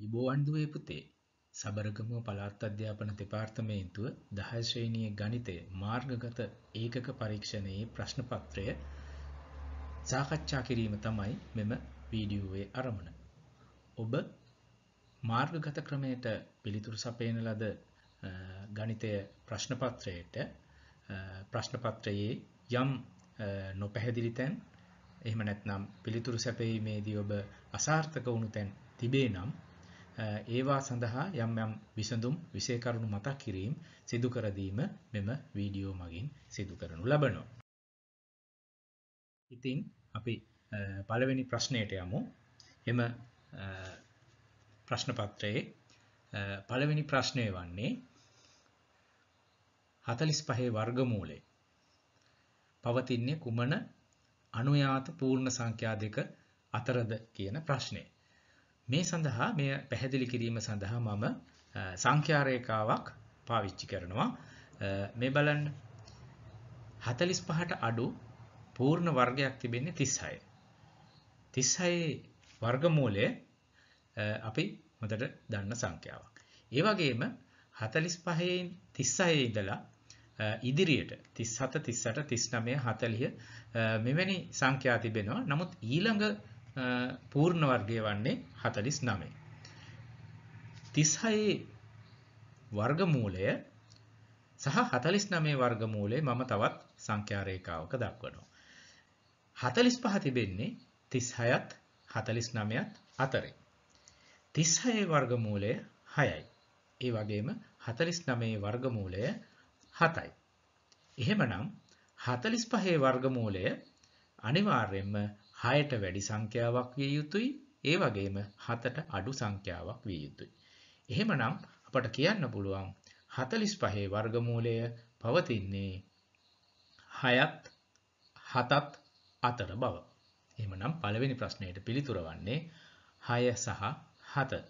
අයිබෝවන්දුවේ පුතේ සබරගමුව පළාත් අධ්‍යාපන දෙපාර්තමේන්තුව දහශ්‍රේණිය ගනිතය මාර්ගගත ඒකක පරීක්ෂණයේ ප්‍රශ්නපත්‍රය සාකච්ඡා කිරීම තමයි මෙම වීඩියෝවේ අරමුණ. ඔබ මාර්ගගත ක්‍රමයට පිළිතුරු සපයන ලද ගනිතය ප්‍රශ්නපත්‍රයට ප්‍රශ්නපත්‍රයේ යම් නොපැහැදිලි තැන් එහෙම නැත්නම් පිළිතුරු සැපයීමේදී ඔබ අසාර්ථක වුණු තැන් තිබේ නම් ඒවා සඳහා යම් යම් විසඳුම් විෂය කරුණු මතක් කිරීම සිදු කර දීම මෙම වීඩියෝ මගින් සිදු කරනු ලබනවා. ඉතින් අපි පළවෙනි ප්‍රශ්නයට යමු. එම ප්‍රශ්න පත්‍රයේ පළවෙනි ප්‍රශ්නය වන්නේ 45 වර්ගමූලයේ පවතින්නේ කුමන අනුයාත පූර්ණ සංඛ්‍යා දෙක අතරද කියන ප්‍රශ්නය. මේ සඳහා මේ පැහැදිලි කිරීම සඳහා මම සංඛ්‍යා රේඛාවක් පාවිච්චි කරනවා. මේ බලන්න 45ට අඩු පූර්ණ වර්ගයක් තිබෙන්නේ 36. 36 වර්ගමූලය අපි හොඳට දන්න සංඛ්‍යාවක්. ඒ වගේම 45න් 36 ඉඳලා ඉදිරියට 37 38 39 40 මෙවැනි සංඛ්‍යා තිබෙනවා. නමුත් ඊළඟ පූර්ණ වර්ගය වන්නේ 49. 36 වර්ගමූලය සහ 49 වර්ගමූලය මම තවත් සංඛ්‍යා රේඛාවක දක්වනවා. 45 තිබෙන්නේ 36ත් 49ත් අතරේ. 36 වර්ගමූලය 6යි. ඒ වගේම 49 වර්ගමූලය 7යි. එහෙමනම් 45 වර්ගමූලය අනිවාර්යයෙන්ම 6ට වැඩි සංඛ්‍යාවක් විය යුතුයි. ඒ වගේම 7ට අඩු සංඛ්‍යාවක් විය යුතුයි. එහෙමනම් අපට කියන්න පුළුවන් 45 වර්ගමූලය පවතින්නේ 6ත් 7ත් අතර බව. එහෙමනම් පළවෙනි ප්‍රශ්නයට පිළිතුර වන්නේ 6 සහ 7.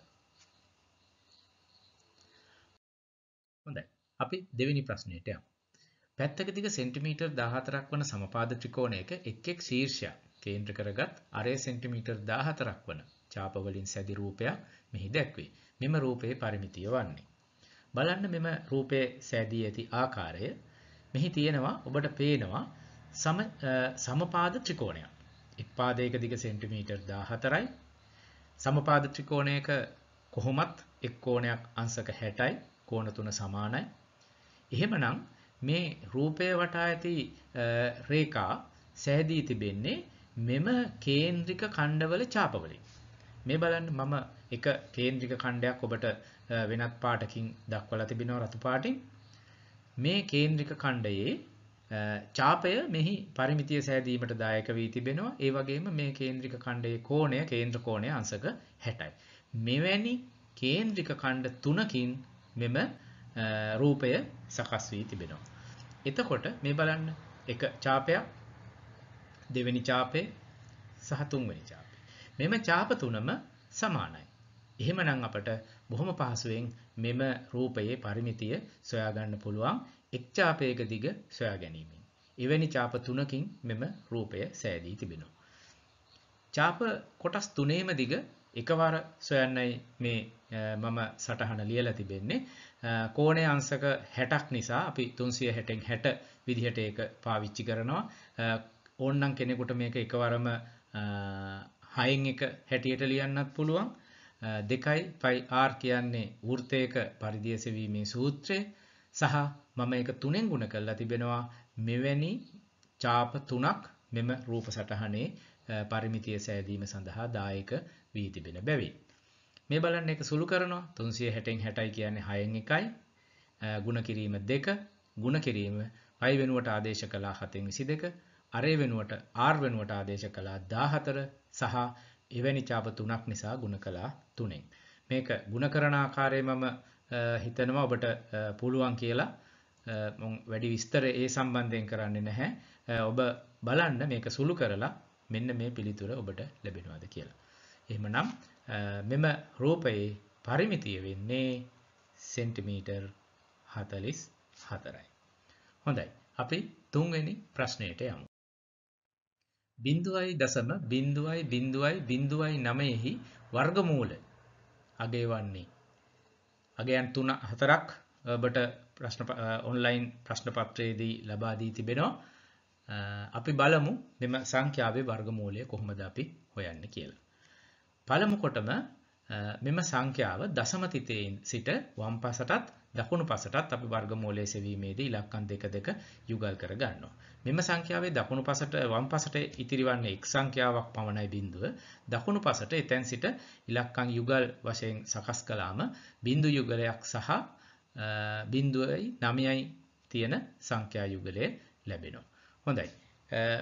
හොඳයි. අපි දෙවෙනි ප්‍රශ්නයට යමු. පැත්තක දිග සෙන්ටිමීටර් 14ක් වන සමපාද ත්‍රිකෝණයක එක් එක් ශීර්ෂයක් කේන්ද්‍ර කරගත් අරය සෙන්ටිමීටර් 14ක් වන චාපවලින් සැදි රූපයක් මෙහි දැක්වේ. මෙම රූපයේ පරිමිතිය වන්නේ. බලන්න මෙම රූපයේ සැදී ඇති ආකාරය මෙහි තියෙනවා ඔබට පේනවා සම සමපාද ත්‍රිකෝණයක්. එක් පාදයක දිග සෙන්ටිමීටර් 14යි. සමපාද ත්‍රිකෝණයක කොහොමත් එක් කෝණයක් අංශක 60යි කෝණ තුන සමානයි එහෙමනම් මේ රූපය වටා ඇති රේඛා සෑදී තිබෙන්නේ මෙම කේන්ද්‍රික කණ්ඩවල චාපවලින් මේ බලන්න මම එක කේන්ද්‍රික කණ්ඩයක් ඔබට වෙනත් පාටකින් දක්වලා තිබෙනවා රතු පාටින් මේ කේන්ද්‍රික කණ්ඩයේ චාපය මෙහි පරිමිතිය සෑදීමට දායක වී තිබෙනවා ඒ වගේම මේ කේන්ද්‍රික කණ්ඩයේ කෝණය කේන්ද්‍ර කෝණය අංශක 60යි මෙවැනි කේන්ද්‍රික කණ්ඩ තුනකින් මෙම රූපය සකස් වී තිබෙනවා එතකොට මේ බලන්න එක චාපයක් දෙවෙනි චාපේ සහ තුන්වෙනි චාපේ. මෙම චාප තුනම සමානයි. එහෙමනම් අපට බොහොම පහසුවෙන් මෙම රූපයේ පරිමිතිය සොයා ගන්න පුළුවන් එක් චාපයක දිග සොයා ගැනීමෙන්. එවැනි චාප තුනකින් මෙම රූපය සෑදී තිබෙනවා. චාප කොටස් තුනේම දිග එකවර සොයන්නයි මේ මම සටහන ලියලා තිබෙන්නේ. කෝණය අංශක 60ක් නිසා අපි 360න් 60 විදිහට ඒක පාවිච්චි කරනවා. ඕන්නම් කෙනෙකුට මේක එකවරම හයින් එක හැටියට ලියන්නත් පුළුවන් දෙකයි පයි ආර් කියන්නේ වෘතයක පරිදියසවීමේ සූත්‍රය සහ මම එක තුනෙන් ගුණ කරලා තිබෙනවා මෙවැනි චාප තුනක් මෙම රූප සටහනේ පරිමිතිය සෑදීම සඳහා දායක වී තිබෙන බැවින්. මේ බලන්න එක සුළු කරනවා තුන්සිය හැටෙන් හැටයි කියන්නේ හයෙන් එකයි ගුණ කිරීම දෙක ගුණ කිරීම පයි වෙනුවට ආදේශ කලා හතෙන් විසි දෙක අරේ වෙනුවට R වෙනුවට ආදේශ කළා 14 සහ එවැනි චාප තුනක් නිසා ಗುಣ කළා තුනෙන්. මේක ಗುಣ කරන ආකාරය මම හිතනවා ඔබට පුළුවන් කියලා මම වැඩි විස්තර ඒ සම්බන්ධයෙන් කරන්නේ නැහැ. ඔබ බලන්න මේක සුළු කරලා මෙන්න මේ පිළිතුර ඔබට ලැබෙනවාද කියලා. එහෙමනම් මෙම රූපයේ පරිමිතිය වෙන්නේ සෙන්ටිමීටර් 44යි. හොඳයි. අපි තුන්වෙනි ප්‍රශ්නයට යමු. බිඳුවයි දසම බිඳුවයි බිඳුවයි බිඳුවයි නමයෙහි වර්ගමූල අගේ වන්නේ. අගයන් තුන හතරක් ඔබට ප්‍රශ්න ඔන්ලයින් ප්‍රශ්න පත්‍රයේදී ලබා දී තිබෙනවා. අපි බලමු මෙම සංඛ්‍යාවේ වර්ගමූලය කොහොමද අපි හොයන්නේ කියලා. පළමු කොටම මෙම සංඛ්‍යාව දශම තිතේ සිට වම් පසටත් දකුණු පසටත් අපි වර්ගමූලයේ සෙවීමේදී ඉලක්කම් දෙක දෙක යුගල් කර ගන්නවා. මෙම සංඛ්‍යාවේ දකුණු පසට වම් පසට ඉතිරිවන්නේ x සංඛ්‍යාවක් පමණයි බිඳුව. දකුණු පසට එතෙන් සිට ඉලක්කම් යුගල් වශයෙන් සකස් කළාම බිඳු යුගලයක් සහ බිඳුවයි 9යි තියෙන සංඛ්‍යා යුගලය ලැබෙනවා. හොඳයි.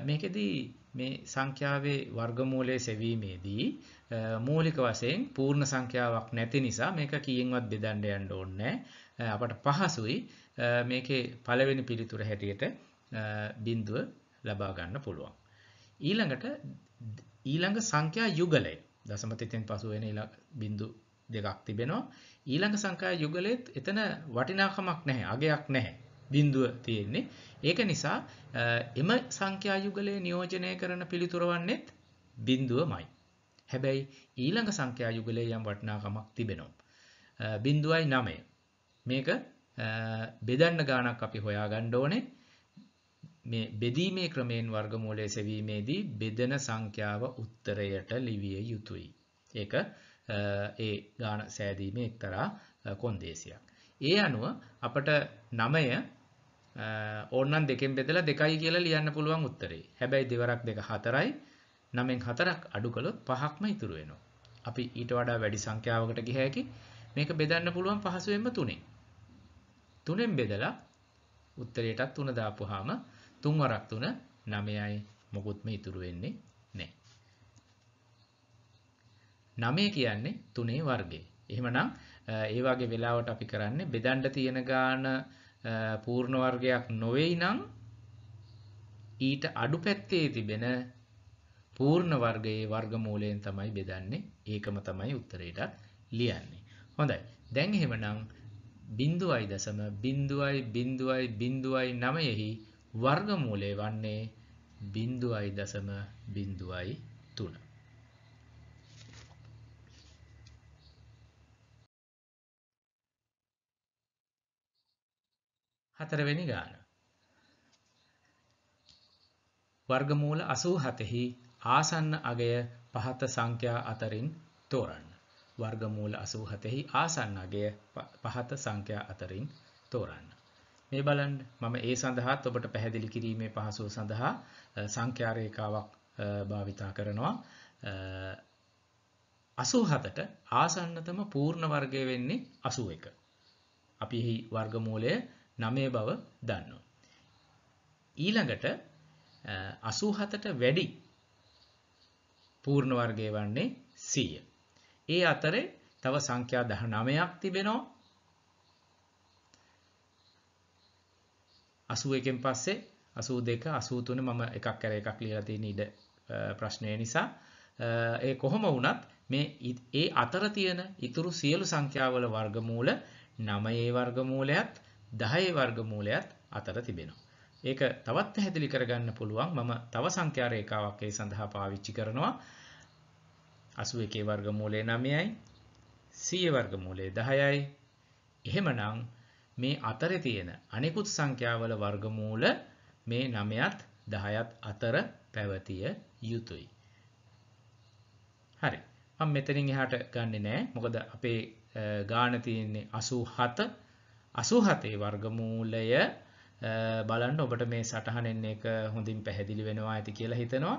මේකෙදී මේ සංඛ්‍යාවේ වර්ගමූලයේ සෙවීමේදී මූලික වශයෙන් පූර්ණ සංඛ්‍යාවක් නැති නිසා මේක කීයෙන්වත් බෙදන්න යන්න ඕනේ නැහැ. අපට පහසුයි මේකේ පළවෙනි පිළිතුර හැටියට බිඳුව ලබා ගන්න පුළුවන්. ඊළඟට ඊළඟ සංඛ්‍යා යුගලය දශම තෙතෙන් පසු වෙන ඊළඟ බිඳු දෙකක් තිබෙනවා. ඊළඟ සංඛ්‍යා යුගලෙත් එතන වටිනාකමක් නැහැ, අගයක් නැහැ. බිඳුව තියෙන්නේ. ඒක නිසා එම සංඛ්‍යා යුගලයේ නියෝජනය කරන පිළිතුර වන්නේත් බිඳුවමයි. හැබැයි ඊළඟ සංඛ්‍යා යුගලයේ යම් වටිනාකමක් තිබෙනවා. බිඳුවයි 9. මේක බෙදන්න ගානක් අපි හොයාගන්න ඕනේ. මේ බෙදීමේ ක්‍රමයෙන් වර්ගමූලයේ සෙවීමේදී බෙදෙන සංඛ්‍යාව උත්තරයට ලිවිය යුතුයි. ඒක ඒ ගාන සෑදීමේ එක්තරා කොන්දේසියක්. ඒ අනුව අපට 9 ඕනනම් දෙකෙන් බෙදලා 2යි කියලා ලියන්න පුළුවන් උත්තරේ. හැබැයි දෙවරක් දෙක 4යි. 9න් 4ක් අඩු කළොත් 5ක්ම ඉතුරු වෙනවා. අපි ඊට වඩා වැඩි සංඛ්‍යාවකට ගිහ හැකි මේක බෙදන්න පුළුවන් පහසුවෙන්ම 3ෙන්. තුනෙන් බෙදලා උත්තරයටත් තුන දාපුවාම තුන් වරක් තුන නමයයි මොකුත්ම ඉතුරු වෙන්නේ නැහැ. නමය කියන්නේ තුනේ වර්ගය. එහෙමනම් ඒ වගේ වෙලාවට අපි කරන්නේ බෙදන්න තියෙන ගාන පූර්ණ වර්ගයක් නොවේයි නම් ඊට අඩු පැත්තේ තිබෙන පූර්ණ වර්ගයේ වර්ගමූලයෙන් තමයි බෙදන්නේ. ඒකම තමයි උත්තරේට ලියන්නේ. හොඳයි. දැන් එහෙමනම් බිින්දුවයි දසම බිින්දුවයි බිින්දුවයි බිින්දුවයි නමයෙහි වර්ගමූලේ වන්නේ බිින්දුවයි දසම බිින්දුවයි තුන. හතරවෙනි ගාන. වර්ගමූල අසූ හතෙහි ආසන්න අගය පහත සංඛ්‍යා අතරින් තෝරන්න. වර්ගමූල 87හි ආසන්න අගය පහත සංඛ්‍යා අතරින් තෝරන්න. මේ බලන්න මම ඒ සඳහාත් ඔබට පැහැදිලි කිරීමේ පහසුව සඳහා සංඛ්‍යා රේඛාවක් භාවිතා කරනවා. 87ට ආසන්නතම පූර්ණ වර්ගය වෙන්නේ 81. අපි එහි වර්ගමූලය 9 බව දන්නවා. ඊළඟට 87ට වැඩි පූර්ණ වර්ගය වන්නේ 100. ඒ අතරේ තව සංඛ්‍යා 19ක් තිබෙනවා 81කින් පස්සේ 82 83 මම එකක් කර එකක් ලියලා තියෙන ඉඩ ප්‍රශ්නය නිසා ඒ කොහොම වුණත් මේ ඒ අතර තියෙන ඉතුරු සියලු සංඛ්‍යාවල වර්ගමූල 9 වර්ගමූලයත් 10 වර්ගමූලයත් අතර තිබෙනවා. ඒක තවත් පැහැදිලි කරගන්න පුළුවන් මම තව සංඛ්‍යා රේඛාවක් ඒ සඳහා පාවිච්චි කරනවා. අසු එකේ වර්ගමූලය නමයයි සිය වර්ගමූලය දහයයි එහෙමනම් මේ අතර තියෙන අනෙකුත් සංඛ්‍යාවල වර්ගමූල මේ නමයත් දහයත් අතර පැවතිය යුතුයි. හරි මම මෙතනින් එහාට ගන්නේ නෑ මොකද අපේ ගාන තියෙන්නේ 87 87 වර්ගමූලය බලන්න ඔබට මේ සටහනෙන් එක හොඳින් පැහැදිලි වෙනවා ඇති කියලා හිතනවා.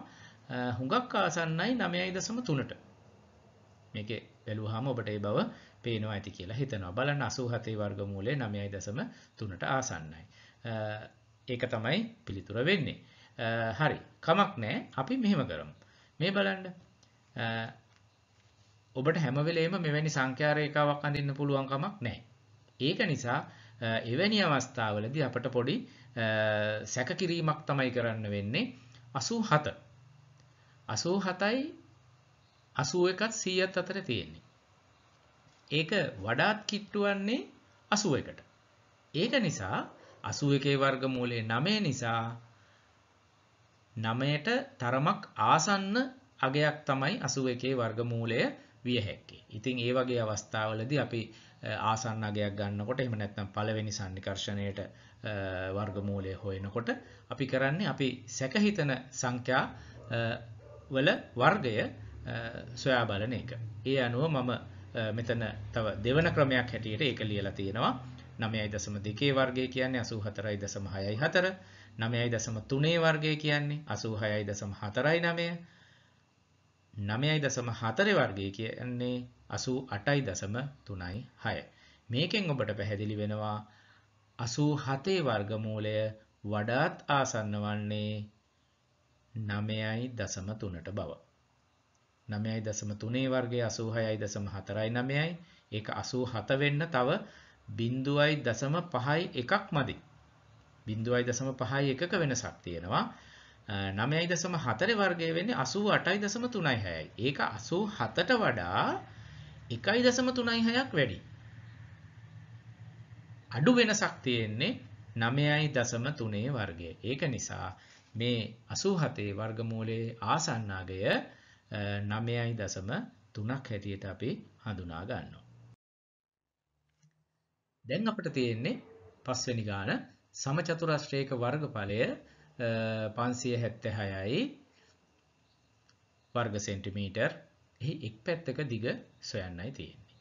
හුඟක් ආසන්නයි 9.3ට. මේක බැලුවහම ඔබට ඒ බව පේනවා ඇති කියලා හිතනවා. බලන්න 87 වර්ගමූලය 9.3ට ආසන්නයි. ඒක තමයි පිළිතුර වෙන්නේ. හරි. කමක් නැහැ. අපි මෙහෙම කරමු. මේ බලන්න. ඔබට හැම වෙලේම මෙවැනි සංඛ්‍යා රේඛාවක් අඳින්න පුළුවන් කමක් නැහැ. ඒක නිසා එවැනි අවස්ථාවලදී අපට පොඩි සැකකිරීමක් තමයි කරන්න වෙන්නේ 87 87යි 81ත් 100ත් අතර තියෙන්නේ. ඒක වඩාත් කිට්ටුවන්නේ 81කට. ඒක නිසා 81 වර්ගමූලයේ 9 නිසා 9ට තරමක් ආසන්න අගයක් තමයි 81 වර්ගමූලය විය හැක්කේ. ඉතින් ඒ වගේ අවස්ථාවලදී අපි ආසන්න අගයක් ගන්නකොට එහෙම නැත්නම් පළවෙනි සන්නිකර්ෂණයට වර්ගමූලය හොයනකොට අපි කරන්නේ අපි සැකහිතන සංඛ්‍යා වල වර්ගය සොයා බලන එක. ඒ අනුව මම මෙතන තව දෙවන ක්‍රමයක් හැටියට ඒක ලියලා තියෙනවා. 9.2 වර්ගය කියන්නේ 84.64 9.3 වර්ගය කියන්නේ 86.49 9.4 වර්ගය කියන්නේ 88.36 මේකෙන් ඔබට පැහැදිලි වෙනවා 87 වර්ගමූලය වඩාත් ආසන්න වන්නේ 9.3ට බව. නමයයි දසම තුනේ වර්ගය අසූහයයි දසම හතරයි නමයයි ඒක අසූ හත වෙන්න තව බින්දුවයි දසම පහයි එකක් මදි. බින්දුවයි දසම පහයි එකක වෙනසක් තියෙනවා. නමයයි දසම හතර වර්ගය වෙන්නේ අසූ අටයි දසම තුනයි හැයි. ඒක අසූ හතට වඩා එකයි දසම තුනයි හයක් වැඩි. අඩු වෙනසක් තියෙන්නේ නමයයි දසම තුනේ වර්ගය. ඒක නිසා මේ අසූ හතේ වර්ගමූලයේ ආසන්නාගය නමයයි දසම තුනක් හැටියට අපි හඳුනා ගන්නවා. දැන් අපට තියෙන්නේ පස්වෙනි ගාන සමචතුරස්‍රයක වර්ගඵලය 576යි වර්ග සෙන්ටිමීටර් එහි එක් පැත්තක දිග සොයන්නයි තියෙන්නේ.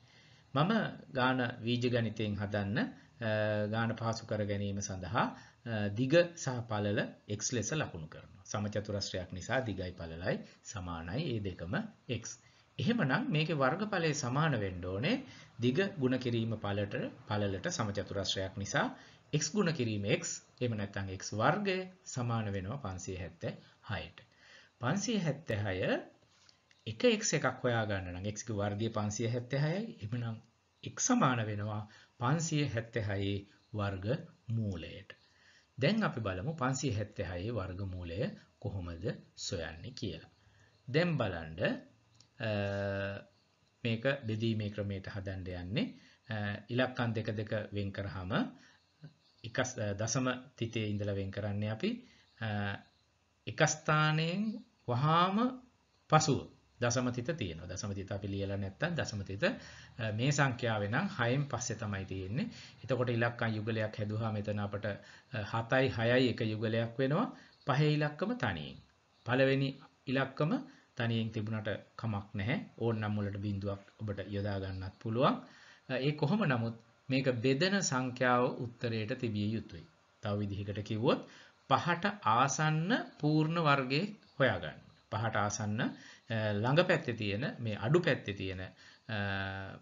මම ගාන වීජ ගණිතයෙන් හදන්න ගාන පහසු කර ගැනීම සඳහා දිග සහ පළල x ලෙස ලකුණු කරනවා. සමචතුරස්‍රයක් නිසා දිගයි පළලයි සමානයි. ඒ දෙකම x. එහෙමනම් මේකේ වර්ගඵලය සමාන වෙන්න ඕනේ දිග ಗುಣ කිරීම පළලට පළලට සමචතුරස්‍රයක් නිසා x ගුණ කිරීම x එහෙම නැත්නම් x වර්ගය සමාන වෙනවා 576ට. 576 එක x එකක් හොයාගන්න නම් x ගේ වර්ගය 576යි. එහෙමනම් x සමාන වෙනවා 576 වර්ග මූලයට. දැන් අපි බලමු 576 වර්ගමූලය කොහොමද සොයන්නේ කියලා. දැන් බලන්න මේක බෙදීමේ ක්‍රමයට හදන්න යන්නේ ඉලක්කම් දෙක දෙක වෙන් කරාම 1 දශම තිතේ ඉඳලා වෙන් කරන්නේ අපි එක ස්ථානයෙන් වහාම පසුව දශමතිත තියෙනවා. දශමතිත අපි ලියලා නැත්නම් දශමතිත මේ සංඛ්‍යාවේ නම් 6න් පස්සේ තමයි තියෙන්නේ. එතකොට ඉලක්කම් යුගලයක් හැදුවා මෙතන අපට 7යි 6යි එක යුගලයක් වෙනවා. පහේ ඉලක්කම තනියෙන්. පළවෙනි ඉලක්කම තනියෙන් තිබුණට කමක් නැහැ. ඕනනම් මුලට බිඳුවක් ඔබට යොදා ගන්නත් පුළුවන්. ඒ කොහොම නමුත් මේක බෙදෙන සංඛ්‍යාව උත්තරයට තිබිය යුතුයි. තව විදිහකට කිව්වොත් පහට ආසන්න පූර්ණ වර්ගයේ හොයාගන්න. පහට ආසන්න ළඟ පැත්තේ තියෙන මේ අඩු පැත්තේ තියෙන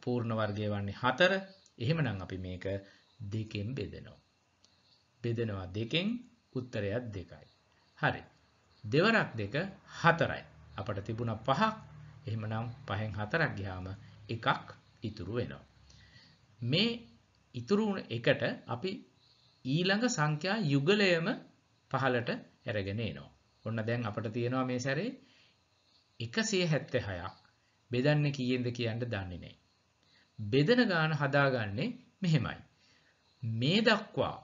පූර්ණ වර්ගය වන්නේ 4. එහෙමනම් අපි මේක දෙකෙන් බෙදනවා. බෙදනවා දෙකෙන් උත්තරයත් දෙකයි. හරි. දෙවරක් දෙක 4යි. අපට තිබුණා 5ක්. එහෙමනම් 5න් 4ක් ගියාම එකක් ඉතුරු වෙනවා. මේ ඉතුරු එකට අපි ඊළඟ සංඛ්‍යා යුගලයම පහලට අරගෙන එනවා. ඔන්න දැන් අපට තියෙනවා මේ සැරේ එකසේ හැත්ත හයක් බෙදන්න කියෙන්ද කියන්න දන්නේ නෑ. බෙදන ගාන හදාගන්නේ මෙහෙමයි. මේ දක්වා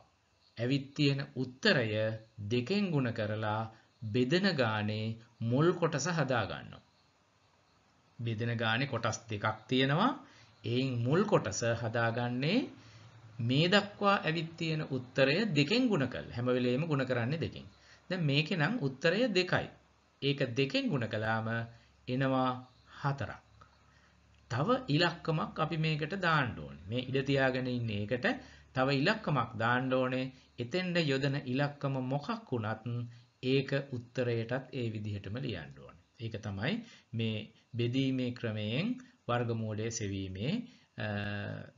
ඇවිත්තියෙන උත්තරය දෙකෙන් ගුණ කරලා බෙදන ගානේ මුල් කොටස හදාගන්න. බෙදන ගානේ කොටස් දෙකක් තියෙනවා එයින් මුල් කොටස හදාගන්නේ මේ දක්වා ඇවිත් තියෙන උත්තරය දෙකෙන් ගුණ කළ හැම වෙලේම ගුණ කරන්නේ දෙකෙන්. දැන් මේකේ නම් උත්තරය දෙකයි. ඒක දෙකෙන් ගුණ කළාම එනවා හතරක්. තව ඉලක්කමක් අපි මේකට දාන්න ඕනේ. මේ ඉඩ තියාගෙන ඉන්නේ ඒකට තව ඉලක්කමක් දාන්න ඕනේ. එතෙන්ද යොදන ඉලක්කම මොකක් වුණත් ඒක උත්තරයටත් ඒ විදිහටම ලියන්න ඕනේ. ඒක තමයි මේ බෙදීමේ ක්‍රමයෙන් වර්ගමූලයේ සෙවීමේ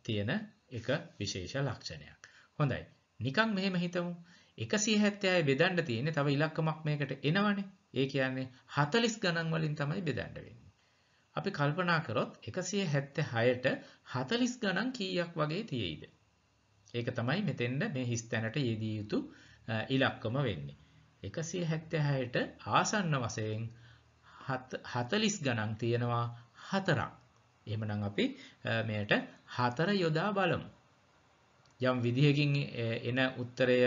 තියෙන එක විශේෂ ලක්ෂණයක්. හොඳයි. නිකන් මෙහෙම හිතමු. 170යි බෙදන්න තියෙන්නේ තව ඉලක්කමක් මේකට එනවනේ. ඒ කියන්නේ 40 ගණන් වලින් තමයි බෙදන්න වෙන්නේ. අපි කල්පනා කරොත් 176ට 40 ගණන් කීයක් වගේ තියෙයිද? ඒක තමයි මෙතෙන්ද මේ හිස් තැනට යෙදී යුතු ඉලක්කම වෙන්නේ. 176ට ආසන්න වශයෙන් 40 ගණන් තියෙනවා හතරක්. එහෙමනම් අපි මෙයට හතර යොදා බලමු. යම් විදිහකින් එන උත්තරය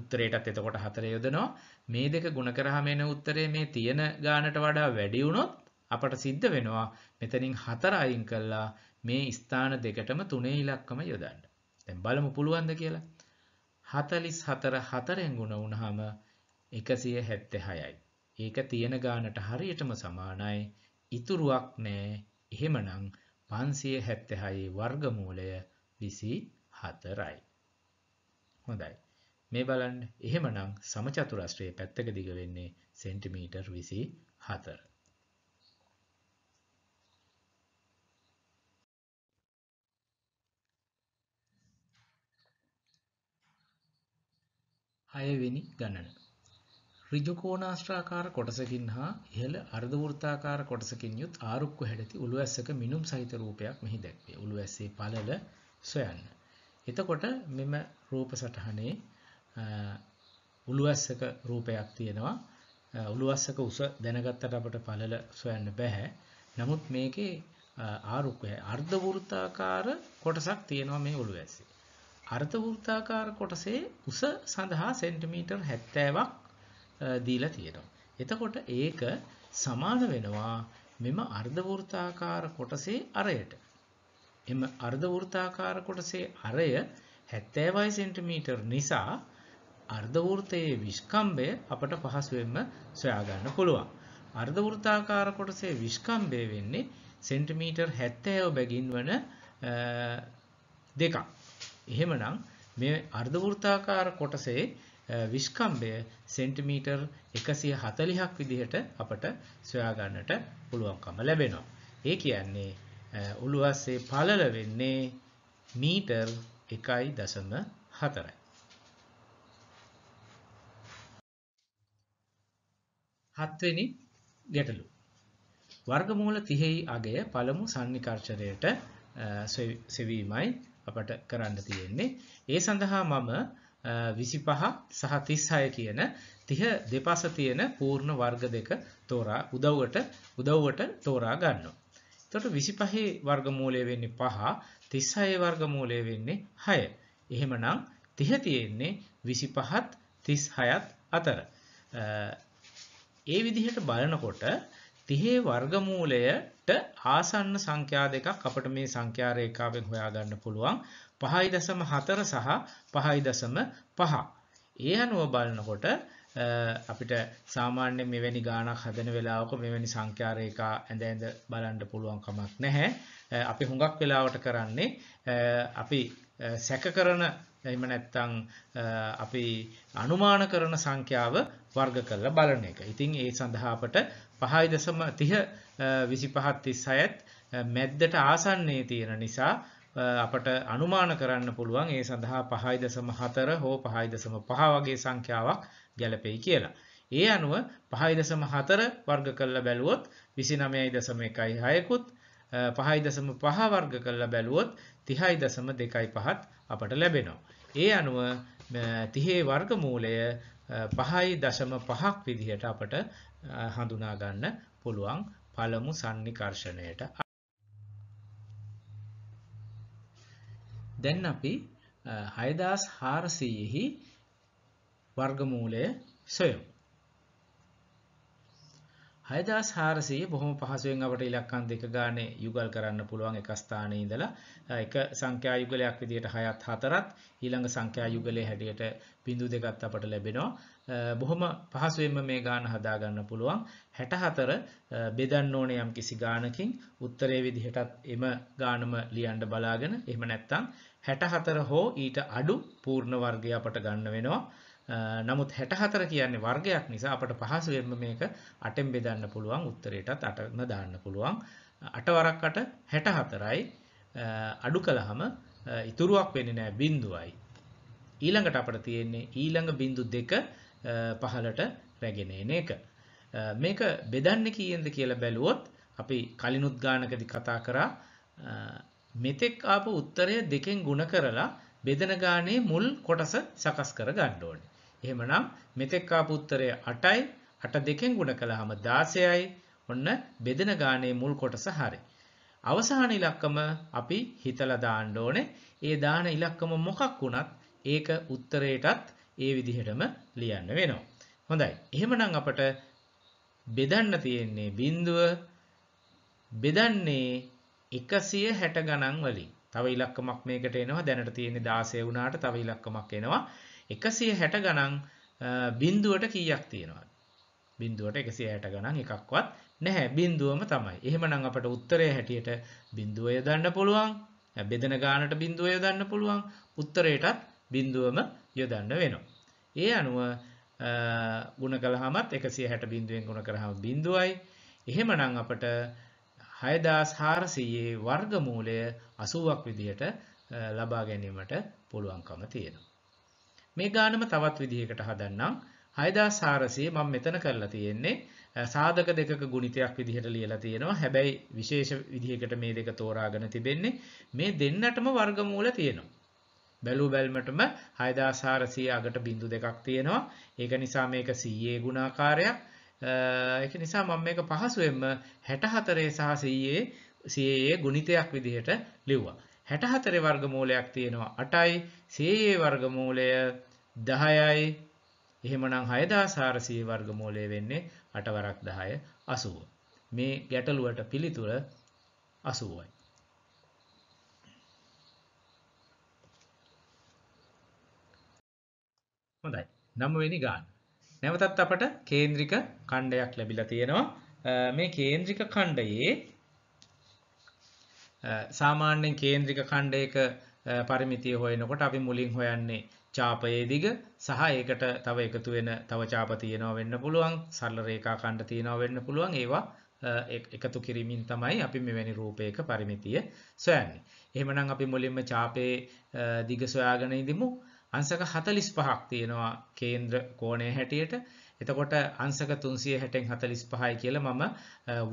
උත්තරයටත් එතකොට හතර යොදනවා මේ දෙක ගුණ කරාම එන උත්තරේ මේ තියෙන ගානට වඩා වැඩි වුණොත් අපට සිද්ධ වෙනවා මෙතනින් හතර අයින් කළා මේ ස්ථාන දෙකටම තුනේ ඉලක්කම යොදන්න. දැන් බලමු පුළුවන්ද කියලා. 44 හතරෙන් ගුණ වුණාම 176යි. ඒක තියෙන ගානට හරියටම සමානයි. ඉතුරුවක් නැහැ. එහෙමනම් 576 වර්ගමූලය 24යි. හොඳයි. මේ බලන්න එහෙමනම් සමචතුරස්‍රයේ පැත්තක දිග වෙන්නේ සෙන්ටිමීටර් 24. හයවෙනි ගණන ඍජු කෝණාශ්‍රාකාර කොටසකින් හා ඉහළ අර්ධ වෘත්තාකාර කොටසකින් යුත් ආරුක්කු හැඩති උළුඇස්සක මිනුම් සහිත රූපයක් මෙහි දැක්වේ. උළුඇස්සේ පළල සොයන්න. එතකොට මෙම රූප සටහනේ උළුවස්සක රූපයක් තියෙනවා. උළුවස්සක උස දැනගත්තට අපට පළල සොයන්න බෑ. නමුත් මේකේ ආරුක්කය අර්ධ වෘත්තාකාර කොටසක් තියෙනවා මේ උළුවැස්සේ. අර්ධ වෘත්තාකාර කොටසේ උස සඳහා සෙන්ටිමීටර් 70ක් දීලා තියෙනවා. එතකොට ඒක සමාන වෙනවා මෙම අර්ධ වෘත්තාකාර කොටසේ අරයට. එම අර්ධ වෘත්තාකාර කොටසේ අරය 70 සෙන්ටිමීටර් නිසා අර්ධවෘතයේ විස්කම්භය අපට පහසුවෙන්ම සොයාගන්න පුළුවන්. අර්ධවෘත්තාකාර කොටසේ විස්කම්භය වෙන්නේ සෙන්ටිමීටර් 70 බැගින් වන දෙකක්. එහෙමනම් මේ අර්ධවෘත්තාකාර කොටසේ විස්කම්භය සෙන්ටිමීටර් 140ක් විදිහට අපට සොයා ගන්නට පුළුවන්කම ලැබෙනවා. ඒ කියන්නේ උළුවස්සේ පළල වෙන්නේ මීටර් 1.4යි. හත්වෙනි ගැටලු. වර්ගමූල 30යි අගය පළමු සන්නිකර්ෂණයට සෙවීමයි අපට කරන්න තියෙන්නේ. ඒ සඳහා මම 25 සහ 36 කියන 30 දෙපස තියෙන පූර්ණ වර්ග දෙක තෝරා උදව්වට උදව්වට තෝරා ගන්නවා. එතකොට 25 වර්ගමූලය වෙන්නේ 5, 36 වර්ගමූලය වෙන්නේ 6. එහෙමනම් 30 තියෙන්නේ 25ත් 36ත් අතර. ඒ විදිහට බලනකොට තිහේ වර්ගමූලයට ආසන්න සංඛ්‍යා දෙකක් අපට මේ සංඛ්‍යා රේඛාවෙන් හොයාගන්න පුළුවන් 5.4 සහ 5.5. ඒ අනුව බලනකොට අපිට සාමාන්‍ය මෙවැනි ගානක් හදන වෙලාවක මෙවැනි සංඛ්‍යා රේඛා ඇඳ ඇඳ බලන්න පුළුවන් කමක් නැහැ. අපි හුඟක් වෙලාවට කරන්නේ අපි සැක කරන එහෙම නැත්නම් අපි අනුමාන කරන සංඛ්‍යාව වර්ග කරලා බලන එක. ඉතින් ඒ සඳහා අපට 5.30 25 36ත් මැද්දට ආසන්නයේ තියෙන නිසා අපට අනුමාන කරන්න පුළුවන් ඒ සඳහා 5.4 හෝ 5.5 වගේ සංඛ්‍යාවක් ගැලපෙයි කියලා. ඒ අනුව 5.4 වර්ග කරලා බැලුවොත් 29.16කුත් පහයි දසම පහ වර්ග කරලා බැලුවොත් තිහයි දසම දෙකයි පහත් අපට ලැබෙනවා. ඒ අනුව තිහේ වර්ගමූලය පහයි දශම පහක් විදිහට අපට හඳුනාගන්න පුළුවන් පළමු සන්නිකර්ෂණයට. දැන් අපි හයදස් හාරසීයෙහි වර්ගමූලය සොයමු. හයදස් හාරසයේ බොහොම පහසුවෙන් අපට ඉලක්කන් දෙක ගානේ යුගල් කරන්න පුළුවන් එක ස්ථානයේ ඉඳලා එක සංඛ්‍යා යුගලයක් විදිහට හයත් හතරත් ඊළඟ සංඛ්‍යා යුගලයේ හැටියට බිඳු දෙකත් අපට ලැබෙනවා බොහොම පහසුවෙන්ම මේ ගාන හදා ගන්න පුළුවන් 64 බෙදන්න ඕනේ යම් කිසි ගානකින් උත්තරයේ විදිහටත් එම ගානම ලියන්න බලාගෙන එහෙම නැත්නම් 64 හෝ ඊට අඩු පූර්ණ වර්ගය අපට ගන්න වෙනවා නමුත් 64 කියන්නේ වර්ගයක් නිසා අපට පහසුවෙන්ම මේක 8ෙන් බෙදන්න පුළුවන් උත්තරේටත් 8ම දාන්න පුළුවන් 8 වරක් 8 64යි අඩු කළාම ඉතුරුවක් වෙන්නේ නැහැ බිඳුවයි ඊළඟට අපට තියෙන්නේ ඊළඟ බිඳු දෙක පහලට රැගෙන එන එක මේක බෙදන්නේ කීයෙන්ද කියලා බැලුවොත් අපි කලිනුත් ගානකදී කතා කරා මෙතෙක් ආපු උත්තරය දෙකෙන් ගුණ කරලා බෙදන ගානේ මුල් කොටස සකස් කර ගන්න ඕනේ එහෙමනම් මෙතෙක් ආපු උත්තරය 8යි 8 දෙකෙන් ගුණ කළාම 16යි. ඔන්න බෙදෙන ගානේ මුල් කොටස හරි. අවසාන ඉලක්කම අපි හිතලා දාන්න ඕනේ. ඒ දාන ඉලක්කම මොකක් වුණත් ඒක උත්තරයටත් ඒ විදිහටම ලියන්න වෙනවා. හොඳයි. එහෙමනම් අපට බෙදන්න තියෙන්නේ බිඳුව බෙදන්නේ 160 ගණන් වලින්. තව ඉලක්කමක් මේකට එනවා. දැනට තියෙන්නේ 16 වුණාට තව ඉලක්කමක් එනවා. 160 ගණන් බිඳුවට කීයක් තියෙනවද? බිඳුවට 160 ගණන් එකක්වත් නැහැ. බිඳුවම තමයි. එහෙමනම් අපට උත්තරය හැටියට බිඳුව යොදන්න පුළුවන්. බෙදෙන ගානට බිඳුව යොදන්න පුළුවන්. උත්තරයටත් බිඳුවම යොදන්න වෙනවා. ඒ අනුව ගුණ කළාමත් 160 බිඳුවෙන් ගුණ කරාම බිඳුවයි. එහෙමනම් අපට 6400 වර්ගමූලය 80ක් විදිහට ලබා ගැනීමට පුළුවන්කම තියෙනවා. මේ ගානම තවත් විදිහකට හදන්නම් 6400 මම මෙතන කරලා තියෙන්නේ සාධක දෙකක ගුණිතයක් විදිහට ලියලා තියෙනවා. හැබැයි විශේෂ විදිහකට මේ දෙක තෝරාගෙන තිබෙන්නේ මේ දෙන්නටම වර්ගමූල තියෙනවා. බැලූ බැල්මටම 6400 අගට බිඳු දෙකක් තියෙනවා. ඒක නිසා මේක 100 ගුණාකාරයක්. ඒක නිසා මම මේක පහසුවෙන්ම 64 සහ 100 100 ගුණිතයක් විදිහට ලිව්වා. 64 වර්ගමූලයක් තියෙනවා 8යි 100 වර්ගමූලය 10යි එහෙමනම් 6400 වර්ගමූලය වෙන්නේ 8 වරක් 10 80 මේ ගැටලුවට පිළිතුර 80යි හොඳයි 9 වෙනි ගාන නැවතත් අපට කේන්ද්‍රික ඛණ්ඩයක් ලැබිලා තියෙනවා මේ කේන්ද්‍රික ඛණ්ඩයේ සාමාන්‍යෙන් කේන්ද්‍රික කණ්ඩයක පරිමිතිය හොයනකොට අපි මුලින් හොයන්නේ චාපයේ දිග සහ ඒකට තව එකතු වෙන තව චාප තියෙනවා වෙන්න පුළුවන් සරල රේඛා ඛණ්ඩ තියෙනවා වෙන්න පුළුවන් ඒවා එකතු කිරීමින් තමයි අපි මෙවැනි රූපයක පරිමිතිය සොයන්නේ. එහෙමනම් අපි මුලින්ම චාපේ දිග සොයාගෙන ඉදමු. අංශක 45ක් තියෙනවා කේන්ද්‍ර කෝණය හැටියට. එතකොට අංශක 360න් 45යි කියලා මම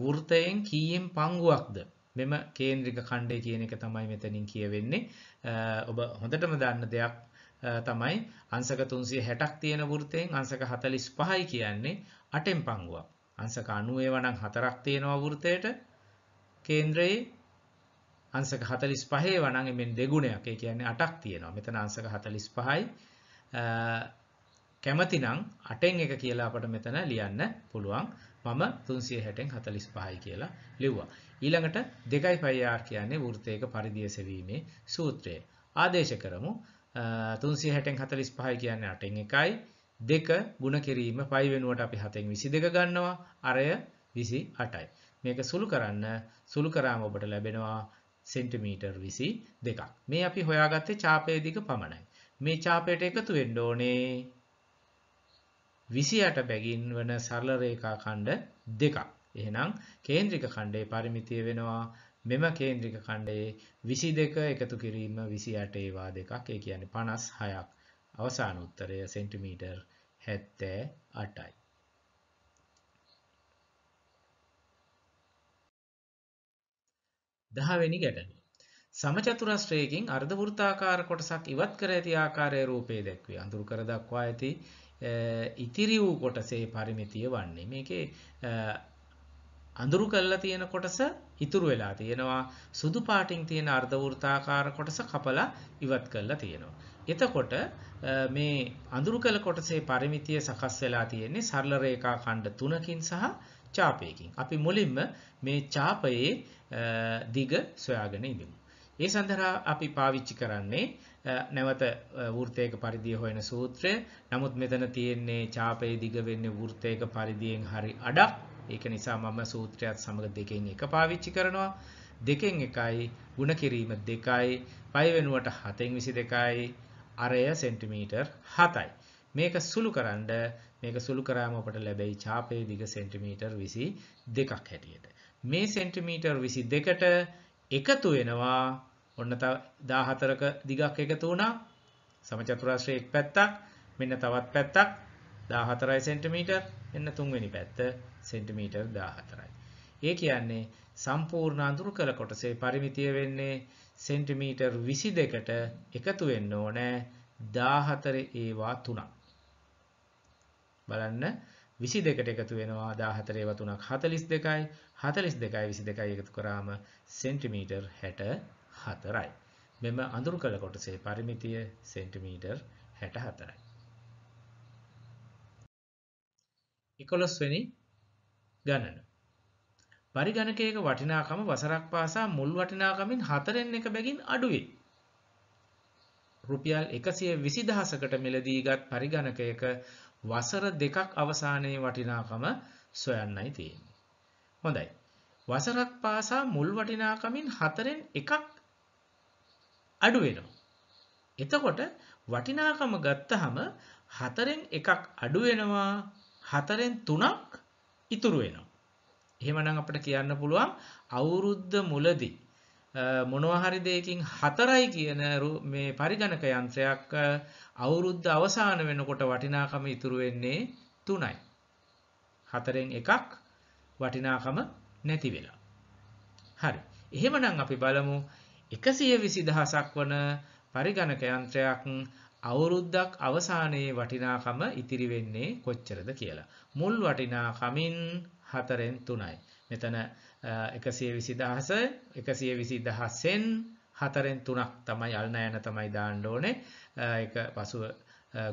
වෘතයෙන් කීයෙන් පංගුවක්ද මෙම කේන්ද්‍රික ඛණ්ඩය කියන එක තමයි මෙතනින් කියවෙන්නේ ඔබ හොඳටම දන්න දෙයක් තමයි අංශක 360ක් තියෙන වෘතයෙන් අංශක 45යි කියන්නේ 8න් පංගුවක් අංශක 90 වණන් 4ක් තියෙනවා වෘතයට කේන්ද්‍රයේ අංශක 45 වණන් එමෙන් දෙගුණයක් ඒ කියන්නේ 8ක් තියෙනවා මෙතන අංශක 45යි කැමතිනම් 8න් එක කියලා අපිට මෙතන ලියන්න පුළුවන් මම 360න් කියලා ලිව්වා. ඊළඟට 2πr කියන්නේ වෘත්තයක පරිධිය සෙවීමේ සූත්‍රය. ආදේශ කරමු 360න් 45 කියන්නේ 8න් 1යි 2 ಗುಣ කිරීම 5 වෙනුවට අපි 7න් 22 ගන්නවා. අරය 28යි. මේක සුළු කරන්න සුළු කරාම ඔබට ලැබෙනවා සෙන්ටිමීටර් 22ක්. මේ අපි හොයාගත්තේ චාපයේ දිග පමණයි. මේ චාපයට එකතු වෙන්න ඕනේ 28 බැගින් වන සරල රේඛා ඛණ්ඩ දෙකක්. එහෙනම් කේන්ද්‍රික ඛණ්ඩේ පරිමිතිය වෙනවා මෙම කේන්ද්‍රික ඛණ්ඩයේ 22 එකතු කිරීම 28 ඒවා දෙකක්. ඒ කියන්නේ 56ක්. අවසාන උත්තරය සෙන්ටිමීටර් 78යි. දහවෙනි ගැටලුව. සමචතුරස්‍රයකින් අර්ධවෘත්තාකාර කොටසක් ඉවත් කර ඇති ආකාරයේ රූපේ දැක්වේ. අඳුරු කර දක්වා ඇති ඉතිරි වූ කොටසේ පරිමිතිය වන්නේ. මේකේ අඳුරු කරලා තියෙන කොටස ඉතුරු වෙලා තියෙනවා. සුදු පාටින් තියෙන අර්ධ වෘත්තාකාර කොටස කපලා ඉවත් කරලා තියෙනවා. එතකොට මේ අඳුරු කළ කොටසේ පරිමිතිය සකස් වෙලා තියෙන්නේ සරල රේඛා ඛණ්ඩ තුනකින් සහ චාපයකින්. අපි මුලින්ම මේ චාපයේ දිග සොයාගෙන ඉඳමු. ඒ සඳහා අපි පාවිච්චි කරන්නේ නැවත වෘත්තයක පරිදිය හොයන සූත්‍රය. නමුත් මෙතන තියෙන්නේ ඡාපයේ දිග වෙන්නේ වෘත්තයක පරිදියෙන් හරි අඩක්. ඒක නිසා මම සූත්‍රයත් සමග දෙකෙන් එක පාවිච්චි කරනවා. දෙකෙන් එකයි ಗುಣ කිරීම දෙකයි 5 වෙනුවට 7න් 22යි අරය සෙන්ටිමීටර් 7යි. මේක සුළුකරනද මේක සුළු කරාම අපට ලැබෙයි ඡාපයේ දිග සෙන්ටිමීටර් 22ක් හැටියට. මේ සෙන්ටිමීටර් 22ට එකතු වෙනවා ඔන්න තව 14ක දිගක් එකතු වුණා. සමචතුරාස්‍රයේ එක් පැත්තක්, මෙන්න තවත් පැත්තක් 14 cm, මෙන්න තුන්වෙනි පැත්ත cm 14යි. ඒ කියන්නේ සම්පූර්ණ අඳුරු කළ කොටසේ පරිමිතිය වෙන්නේ cm 22කට එකතු වෙන්න ඕනේ 14 ඒවා තුනක්. බලන්න 22කට එකතු වෙනවා 14 ඒවා තුනක් 42යි 42යි 22යි එකතු කරාම සෙන්ටිමීටර් 62 හතරයි. මෙම අඳුරු කළ කොටසේ පරිමිතිය සෙන්ටිමීටර් හැට හතරයි. එකොළොස්වෙනි ගණන. පරිගණකයක වටිනාකම වසරක් පාසා මුල් වටිනාකමින් හතරෙන් එක බැගින් අඩුවේ. රුපියල් එකසිය විසි දහසකට මිලදීගත් පරිගණකයක වසර දෙකක් අවසානයේ වටිනාකම සොයන්නයි තියෙන්නේ. හොඳයි. වසරක් පාසා මුල් වටිනාකමින් හතරෙන් එකක් අඩු වෙනවා. එතකොට වටිනාකම ගත්තහම හතරෙන් එකක් අඩු වෙනවා හතරෙන් තුනක් ඉතුරු වෙනවා. එහෙමනම් අපිට කියන්න පුළුවන් අවුරුද්ද මුලදී මොනවා හරි දෙයකින් හතරයි කියන මේ පරිගණක යන්ත්‍රයක් අවුරුද්ද අවසාන වෙනකොට වටිනාකම ඉතුරු වෙන්නේ තුනයි. හතරෙන් එකක් වටිනාකම නැති වෙලා. හරි. එහෙමනම් අපි බලමු එකසිය විසි දහසක් වන පරිගණක යන්ත්‍රයක් අවුරුද්දක් අවසානයේ වටිනාකම ඉතිරි වෙන්නේ කොච්චරද කියලා. මුල් වටිනාකමින් හතරෙන් තුනයි. මෙතන එකසිය විසි දහස එකසිය විසි දහස්සෙන් හතරෙන් තුනක් තමයි අල්නෑන තමයි දාණ්ඩ ඕනේ එක පසුව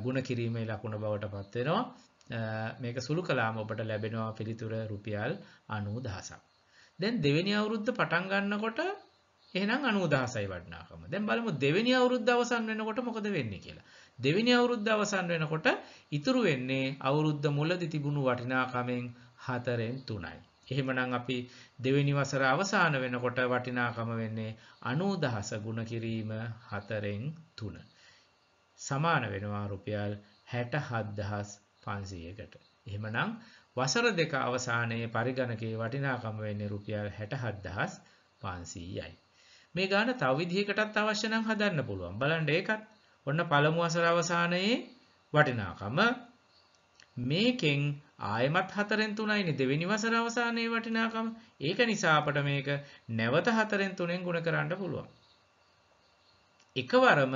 ගුණ කිරීමේ ලකුණ බවට පත්වෙනවා. මේක සුළු කලාම ඔබට ලැබෙනවා පිළිතුර රුපියල් අනූ දහසක්. දැන් දෙවැනි අවුරුද්ධ පටන් ගන්නකොට එහෙනම් 90000යි වටිනාකම. දැන් බලමු දෙවෙනි අවුරුද්ද අවසන් වෙනකොට මොකද වෙන්නේ කියලා. දෙවෙනි අවුරුද්ද අවසන් වෙනකොට ඉතුරු වෙන්නේ අවුරුද්ද මුලදී තිබුණු වටිනාකමෙන් 4න් 3යි. එහෙමනම් අපි දෙවෙනි වසර අවසාන වෙනකොට වටිනාකම වෙන්නේ 90000 ගුණ කිරීම 4න් 3. සමාන වෙනවා රුපියල් 67500කට. එහෙමනම් වසර දෙක අවසානයේ පරිගණකයේ වටිනාකම වෙන්නේ රුපියල් 67500යි. මේ ගාන තව විදිහකටත් අවශ්‍ය නම් හදන්න පුළුවන්. බලන්න ඒකත්. ඔන්න පළමු වසර අවසානයේ වටිනාකම මේකෙන් ආයමත් හතරෙන් තුනයිනි දෙවෙනි වසර අවසානයේ වටිනාකම. ඒක නිසා අපට මේක නැවත හතරෙන් තුනෙන් ගුණ කරන්න පුළුවන්. එකවරම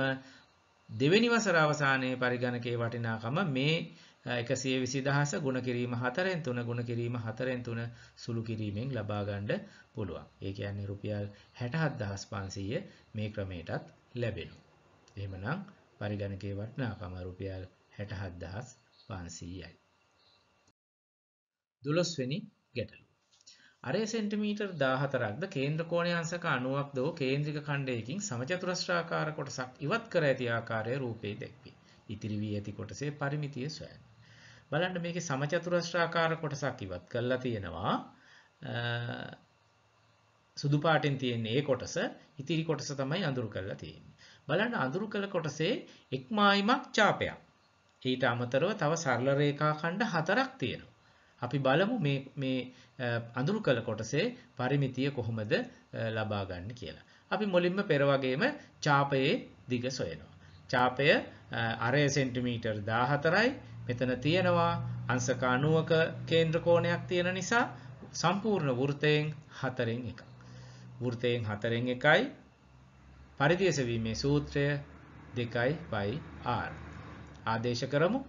දෙවෙනි වසර අවසානයේ පරිගණකයේ වටිනාකම මේ එකසිය විසි දහස ගුණ කිරීම හතරෙන් තුන ගුණ කිරීම හතරෙන් තුන සුළු කිරීමෙන් ලබාගණ්ඩ පුළුවන් ඒ කියන්නේ රුපියල් හැටහත් දහස් පන්සීය මේ ක්‍රමයටත් ලැබෙනු. එහමනම් පරිගණකේ වටනාකම රුපියල් හැටහත් දහස් පන්සීයයි. දුළොස්වෙනි ගැටලු. අරේ සෙන්ටිමීටර් දාහතරක්ද කේන්ද්‍ර කෝණයන්සක අනුවක් දෝ කේන්ද්‍රික කණ්ඩයකින් සමචතුරස්්‍රාකාර කොටසක් ඉවත් කර ඇති ආකාරය රූපයේ දැක්වේ. ඉතිරිවී ඇති කොටසේ පරිමිතිය සොයන්. බලන්න මේකේ සමචතුරස්‍රාකාර කොටසක් ඉවත් කරලා තියෙනවා. සුදු පාටින් තියෙන ඒ කොටස ඉතිරි කොටස තමයි අඳුරු කරලා තියෙන්නේ. බලන්න අඳුරු කළ කොටසේ එක්මායිමක් ඡාපයක්. ඊට අමතරව තව සරල රේඛා ඛණ්ඩ හතරක් තියෙනවා. අපි බලමු මේ මේ අඳුරු කළ කොටසේ පරිමිතිය කොහොමද ලබා ගන්න කියලා. අපි මුලින්ම පෙර වගේම ඡාපයේ දිග සොයනවා. ඡාපය අරය සෙන්ටිමීටර් 14යි මෙතන තියෙනවා අංශක 90ක කේන්ද්‍ර කෝණයක් තියෙන නිසා සම්පූර්ණ වෘතයෙන් 4න් එකක්. වෘතයෙන් 4න් එකයි පරිදි එසවීමේ සූත්‍රය 2πr. ආදේශ කරමු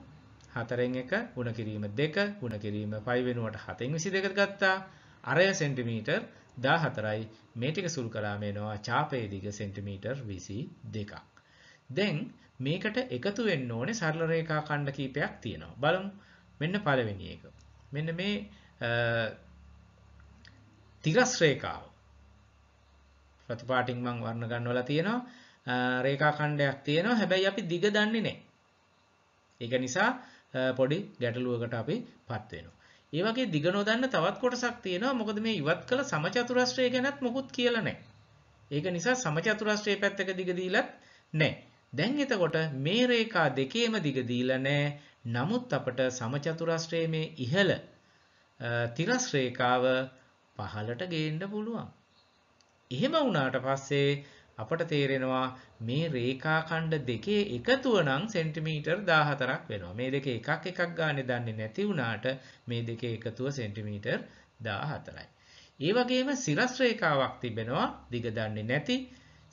4න් 1 ಗುಣ කිරීම 2 ಗುಣ කිරීම 5 වෙනුවට 7න් 22 ගත්තා. අරය සෙන්ටිමීටර් 14යි මේ ටික සුළු කරාම එනවා චාපයේ දිග සෙන්ටිමීටර් 22ක්. දැන් මේකට එකතු වෙන්න ඕනේ සරල රේඛා ඛණ්ඩ කීපයක් තියෙනවා. බලමු. මෙන්න පළවෙනි එක. මෙන්න මේ තිරස් රේඛාව. ප්‍රතිපාටින් මම වර්ණ ගන්නවලා තියෙනවා. රේඛා ඛණ්ඩයක් තියෙනවා. හැබැයි අපි දිග දන්නේ නැහැ. ඒක නිසා පොඩි ගැටලුවකට අපි පත් වෙනවා. ඒ වගේ දිග නොදන්න තවත් කොටසක් තියෙනවා. මොකද මේ ඉවත් කළ සමචතුරස්‍රය ගැනත් මොකුත් කියලා නැහැ. ඒක නිසා සමචතුරස්‍රයේ පැත්තක දිග දීලත් නැහැ. දැන් එතකොට මේ රේඛා දෙකේම දිග දීලා නැහැ. නමුත් අපට සමචතුරස්‍රයේ මේ ඉහළ තිරස් රේඛාව පහළට ගේන්න පුළුවන්. එහෙම වුණාට පස්සේ අපට තේරෙනවා මේ රේඛා ඛණ්ඩ දෙකේ එකතුව නම් සෙන්ටිමීටර් 14ක් වෙනවා. මේ දෙකේ එකක් එකක් ගානේ දන්නේ නැති වුණාට මේ දෙකේ එකතුව සෙන්ටිමීටර් 14යි. ඒ වගේම සිරස් රේඛාවක් තිබෙනවා. දිග දන්නේ නැති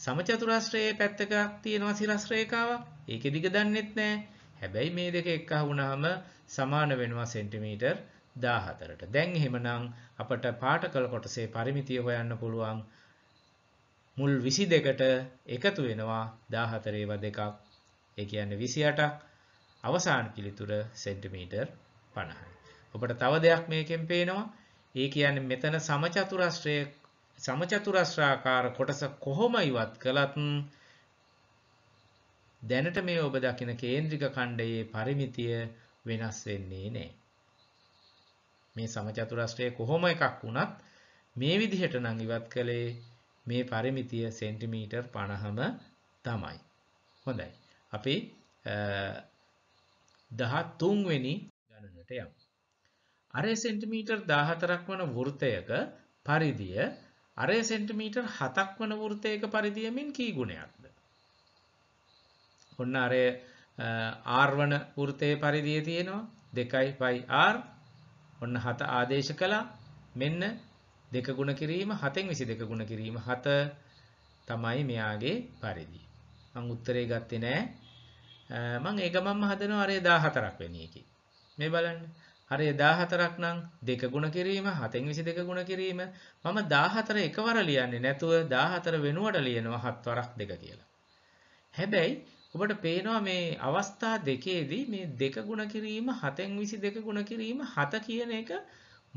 සමචතුරස්‍රයේ පැත්තකක් තියෙනවා සිරස් රේඛාවක් ඒකෙ දිග දන්නෙත් නෑ හැබැයි මේ දෙක එක්කහ වුණාම සමාන වෙනවා සෙන්ටිමීටර් 14ට දැන් එහෙමනම් අපට පාටකල් කොටසේ පරිමිතිය හොයන්න පුළුවන් මුල් 22ට එකතු වෙනවා 14 ඒවා දෙකක් ඒ කියන්නේ 28ක් අවසාන පිළිතුර සෙන්ටිමීටර් 50යි. ඔබට තව දෙයක් මේකෙන් පේනවා. ඒ කියන්නේ මෙතන සමචතුරස්‍රයේ සමචතුරස්‍රාකාර කොටස කොහොම ඉවත් කළත් දැනට මේ ඔබ දකින කේන්ද්‍රික ඛණ්ඩයේ පරිමිතිය වෙනස් වෙන්නේ නැහැ. මේ සමචතුරස්‍රය කොහොම එකක් වුණත් මේ විදිහට නම් ඉවත් කළේ මේ පරිමිතිය සෙන්ටිමීටර් 50ම තමයි. හොඳයි. අපි 13 වෙනි ගණනට යමු. අර සෙන්ටිමීටර් 14ක් වන වෘත්තයක පරිධිය අරය සෙන්ටිමීටර් 7ක් වන වෘත්තයක පරිදියමින් කී ගුණයක්ද? ඔන්න අරය R වන වෘත්තයේ පරිධිය තියෙනවා 2pi r ඔන්න 7 ආදේශ කළා මෙන්න 2 ගුණ කිරීම 7න් 22 ගුණ කිරීම 7 තමයි මෙයාගේ පරිදි. මම උත්තරේ ගත්තේ නෑ. මම ඒ ගමන්ම හදනවා අර 14ක් වෙනි එකේ. මේ බලන්න. හරි 14ක් නම් 2 ගුණ කිරීම 7න් 22 ගුණ කිරීම මම 14 එකවර ලියන්නේ නැතුව 14 වෙනුවට ලියනවා හත් වරක් දෙක කියලා. හැබැයි ඔබට පේනවා මේ අවස්ථා දෙකේදී මේ 2 ගුණ කිරීම 7න් 22 ගුණ කිරීම 7 කියන එක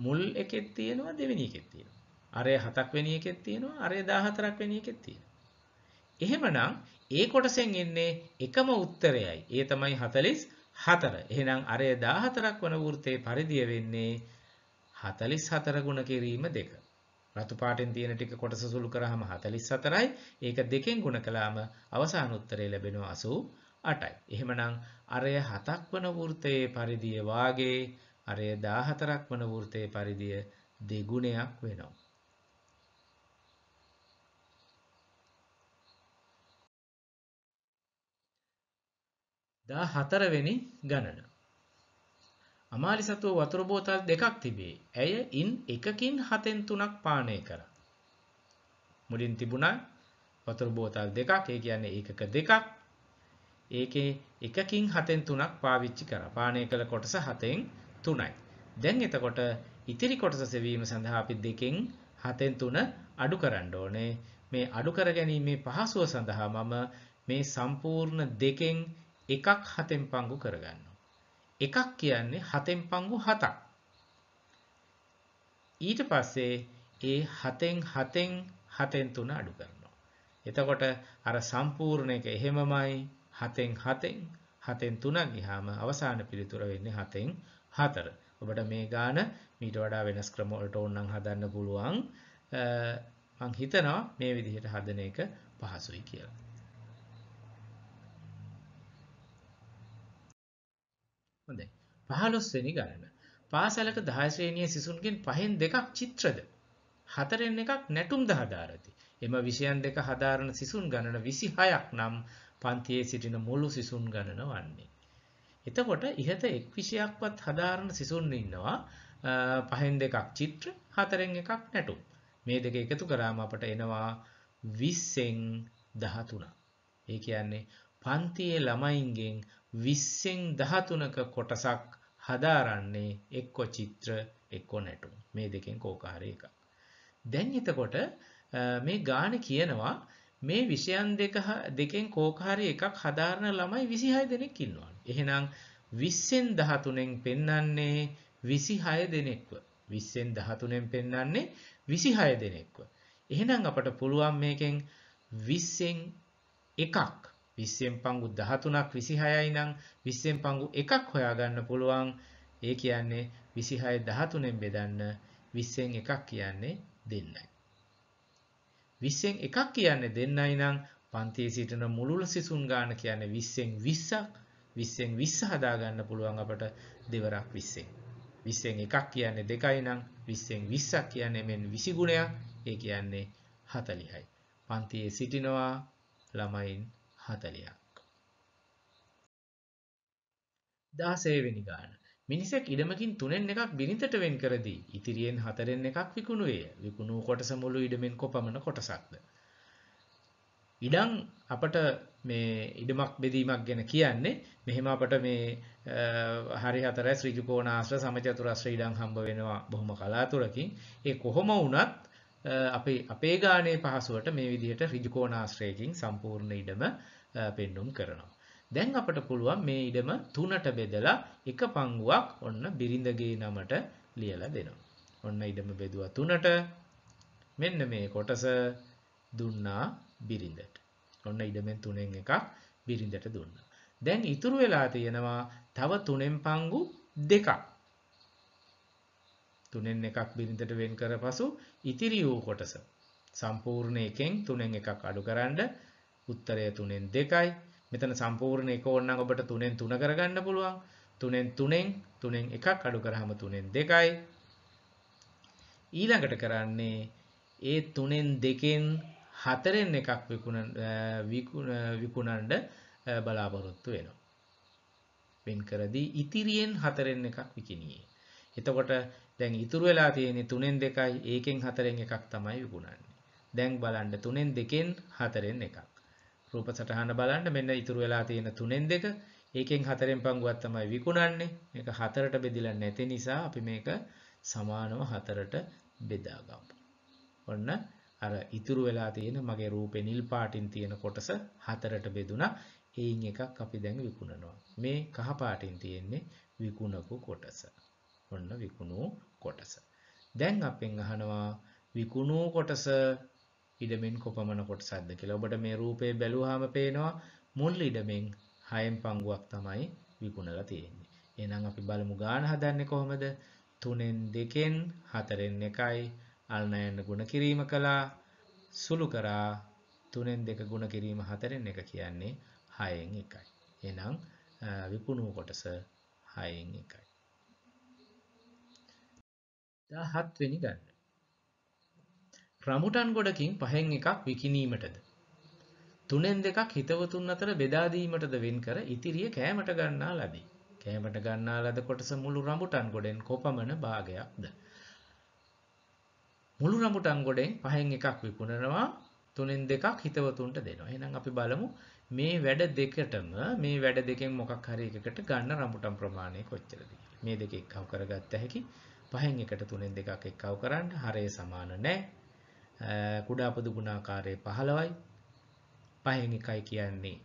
මුල් එකෙත් තියෙනවා දෙවෙනි එකෙත් තියෙනවා. අරේ 7ක් වෙනි එකෙත් තියෙනවා අරේ 14ක් වෙනි එකෙත් තියෙනවා. එහෙමනම් ඒ කොටසෙන් එන්නේ එකම උත්තරයයි. ඒ තමයි 40 හතර. එහෙනම් අරය 14ක් වන වෘත්තයේ පරිධිය වෙන්නේ 44 ගුණ කිරීම 2. රතු පාටෙන් තියෙන ටික කොටස සුළු කරාම 44යි. ඒක දෙකෙන් ගුණ කළාම අවසාන උත්තරය ලැබෙනවා 88යි. එහෙමනම් අරය 7ක් වන වෘත්තයේ පරිධිය වාගේ අරය 14ක් වන වෘත්තයේ පරිධිය දෙගුණයක් වෙනවා. දා හතරවෙනි ගණන. අමාලි සතුව වතුර බෝතල් දෙකක් තිබේ. ඇය ඉන් එකකින් හතෙන් තුනක් පානය කරා. මුලින් තිබුණා වතුර බෝතල් දෙකක්. ඒ කියන්නේ ඒකක දෙකක්. ඒකේ එකකින් හතෙන් තුනක් පාවිච්චි කරා. පානය කළ කොටස හතෙන් තුනයි. දැන් එතකොට ඉතිරි කොටස සෙවීම සඳහා අපි දෙකෙන් හතෙන් තුන අඩු කරන්න ඕනේ. මේ අඩු කර ගැනීමේ පහසුව සඳහා මම මේ සම්පූර්ණ දෙකෙන් එකක් හතෙන් පංගු කරගන්නවා. එකක් කියන්නේ හතෙන් පංගු හතක්. ඊට පස්සේ ඒ හතෙන් හතෙන් හතෙන් තුන අඩු කරනවා. එතකොට අර සම්පූර්ණ එක එහෙමමයි හතෙන් හතෙන් හතෙන් තුනක් ගියාම අවසාන පිළිතුර වෙන්නේ හතෙන් හතර. ඔබට මේ ගාන මීට වඩා වෙනස් ක්‍රම වලට ඕනනම් හදන්න පුළුවන්. මං හිතනවා මේ විදිහට හදන එක පහසුයි කියලා. හොඳයි. 15 වෙනි ගණන. පාසලක 10 ශ්‍රේණියේ සිසුන්ගෙන් පහෙන් දෙකක් චිත්‍රද. හතරෙන් එකක් නැටුම් ද හදාරති. එම විෂයන් දෙක හදාරන සිසුන් ගණන 26ක් නම් පන්තියේ සිටින මුළු සිසුන් ගණන වන්නේ. එතකොට ඉහත එක් විෂයක්වත් හදාරන සිසුන් ඉන්නවා පහෙන් දෙකක් චිත්‍ර හතරෙන් එකක් නැටුම්. මේ දෙක එකතු කරාම අපට එනවා 20න් 13. ඒ කියන්නේ පන්තියේ ළමයින්ගෙන් විස්සෙන් දහතුනක කොටසක් හදාරන්නේ එක්කො චිත්‍ර එක්කො නැටුම් මේ දෙකෙන් කෝකාර එකක්. දැන් එතකොට මේ ගාන කියනවා මේ විෂයන් දෙක දෙකෙන් කෝකාරය එකක් හදාරන ළමයි විසිහය දෙනෙක් ඉන්නවා. එහෙනම් විස්සෙන් දහතුනෙන් පෙන්නන්නේ විසිහය දෙනෙක්ව. විස්සෙන් දහතුනෙන් පෙන්නන්නේ විසිහය දෙනෙක්ව. එහෙනම් අපට පුළුවන් මේකෙන් විස්සෙන් එකක් 20න් පංගු 13ක් 26යි නම් 20න් පංගු එකක් හොයාගන්න පුළුවන්. ඒ කියන්නේ 26 13ෙන් බෙදන්න 20න් එකක් කියන්නේ දෙන්නයි. 20න් එකක් කියන්නේ දෙන්නයි නම් පන්තියේ සිටින මුළුල් සිසුන් ගාන කියන්නේ 20න් 20ක් 20න් 20 හදාගන්න පුළුවන් අපට දෙවරක් 20න්. 20න් එකක් කියන්නේ දෙකයි නම් 20න් 20ක් කියන්නේ මෙන් 20 ගුණයක්. ඒ කියන්නේ 40යි. පන්තියේ සිටිනවා ළමයින් හතලයක් දාසේවෙනි ගාන මිනිසෙක් ඉඩමකින් තුනෙන් එකක් බිරිඳට වෙන් කරදී ඉතිරියෙන් හතරෙන් එකක් විකුණුවේය විකුණූ කොටස මුළු ඉඩමෙන් කොපමණ කොටසක්ද ඉඩම් අපට මේ ඉඩමක් බෙදීමක් ගැන කියන්නේ මෙහෙම අපට මේ හරි හතරයි ශ්‍රීජුකෝණාශ්‍ර සමචතුරස්‍ර ඉඩම් හම්බ වෙනවා බොහොම කලාතුරකින් ඒ කොහොම වුණත් අපේ අපේ ගානේ පහසුවට මේ විදිහට ඍජුකෝණාශ්‍රයකින් සම්පූර්ණ ඉඩම පෙන්눔 කරනවා. දැන් අපට පුළුවන් මේ ඉඩම තුනට බෙදලා එක පංගුවක් ඔන්න බිරිඳගේ නමට ලියලා දෙනවා. ඔන්න ඉඩම බෙදුවා තුනට. මෙන්න මේ කොටස දුන්නා බිරිඳට. ඔන්න ඉඩමෙන් තුනෙන් එකක් බිරිඳට දුන්නා. දැන් ඉතුරු වෙලා තියෙනවා තව තුනෙන් පංගු දෙකක්. තුනෙන් එකක් බිරිඳට වෙන් කර පසු ඉතිරි වූ කොටස සම්පූර්ණ එකෙන් තුනෙන් එකක් අඩු කරන්න උත්තරය තුනෙන් දෙකයි මෙතන සම්පූර්ණ එක ඕනනම් ඔබට තුනෙන් තුන කරගන්න පුළුවන් තුනෙන් තුනෙන් තුනෙන් එකක් අඩු කරාම තුනෙන් දෙකයි ඊළඟට කරන්නේ ඒ තුනෙන් දෙකෙන් හතරෙන් එකක් විකුණ විකුණන්න බලාපොරොත්තු වෙනවා වෙන් කරදී ඉතිරියෙන් හතරෙන් එකක් විකිණියේ එතකොට දැන් ඉතුරු වෙලා තියෙන්නේ 3න් 2යි ඒකෙන් 4න් එකක් තමයි විගුණන්නේ. දැන් බලන්න 3න් 2න් 4න් එකක්. රූප සටහන බලන්න මෙන්න ඉතුරු වෙලා තියෙන 3න් 2 ඒකෙන් 4න් පංගුවක් තමයි විකුණන්නේ. මේක 4ට බෙදිලා නැති නිසා අපි මේක සමානව 4ට බෙදාගමු. ඔන්න අර ඉතුරු වෙලා තියෙන මගේ රූපේ නිල් පාටින් තියෙන කොටස 4ට බෙදුනා. ඒයින් එකක් අපි දැන් විකුණනවා. මේ කහ පාටින් තියෙන්නේ විකුණපු කොටස. ඔන්න විකුණූ කොටස. දැන් අපෙන් අහනවා විකුණූ කොටස ඉඩමෙන් කොපමණ කොටසක්ද කියලා. ඔබට මේ රූපේ බැලුවාම පේනවා මුල් ඉඩමෙන් 6න් පංගුවක් තමයි විකුණලා තියෙන්නේ. එහෙනම් අපි බලමු ගාන හදන්නේ කොහොමද? 3න් 2න් 4න් 1යි අල්නයන් ගුණ කිරීම කළා සුළු කරා 3න් 2 ගුණ කිරීම 4න් 1 කියන්නේ 6න් 1යි. එහෙනම් විකුණූ කොටස 6න් 1යි. දා හත්වෙනි ගන්න. රමුටන් ගොඩකින් පහෙන් එකක් විකිනීමටද. තුනෙන් දෙකක් හිතවතුන් අතර බෙදාදීමටද වෙන් කර ඉතිරිය කෑමට ගන්නා ලදී. කෑමට ගන්නා ලද කොටස මුළු රමුටන් ගොඩෙන් කොපමණ භාගයක්ද. මුළු රමුටන් ගොඩෙන් පහෙන් එකක් විකුණනවා තුනෙන් දෙකක් හිතවතුන්ට දෙනවා. එහෙනම් අපි බලමු මේ වැඩ දෙකටම මේ වැඩ දෙකෙන් මොකක් හරි එකකට ගන්න රමුටන් ප්‍රමාණය කොච්චරද කියලා. මේ දෙක එක්කව කරගත්ත හැකි පහෙන් එකට තුනෙන් දෙකක් එක්කව කරන්න හරය සමාන නෑ කුඩා පොදු ගුණාකාරය 15යි පහෙන් එකයි කියන්නේ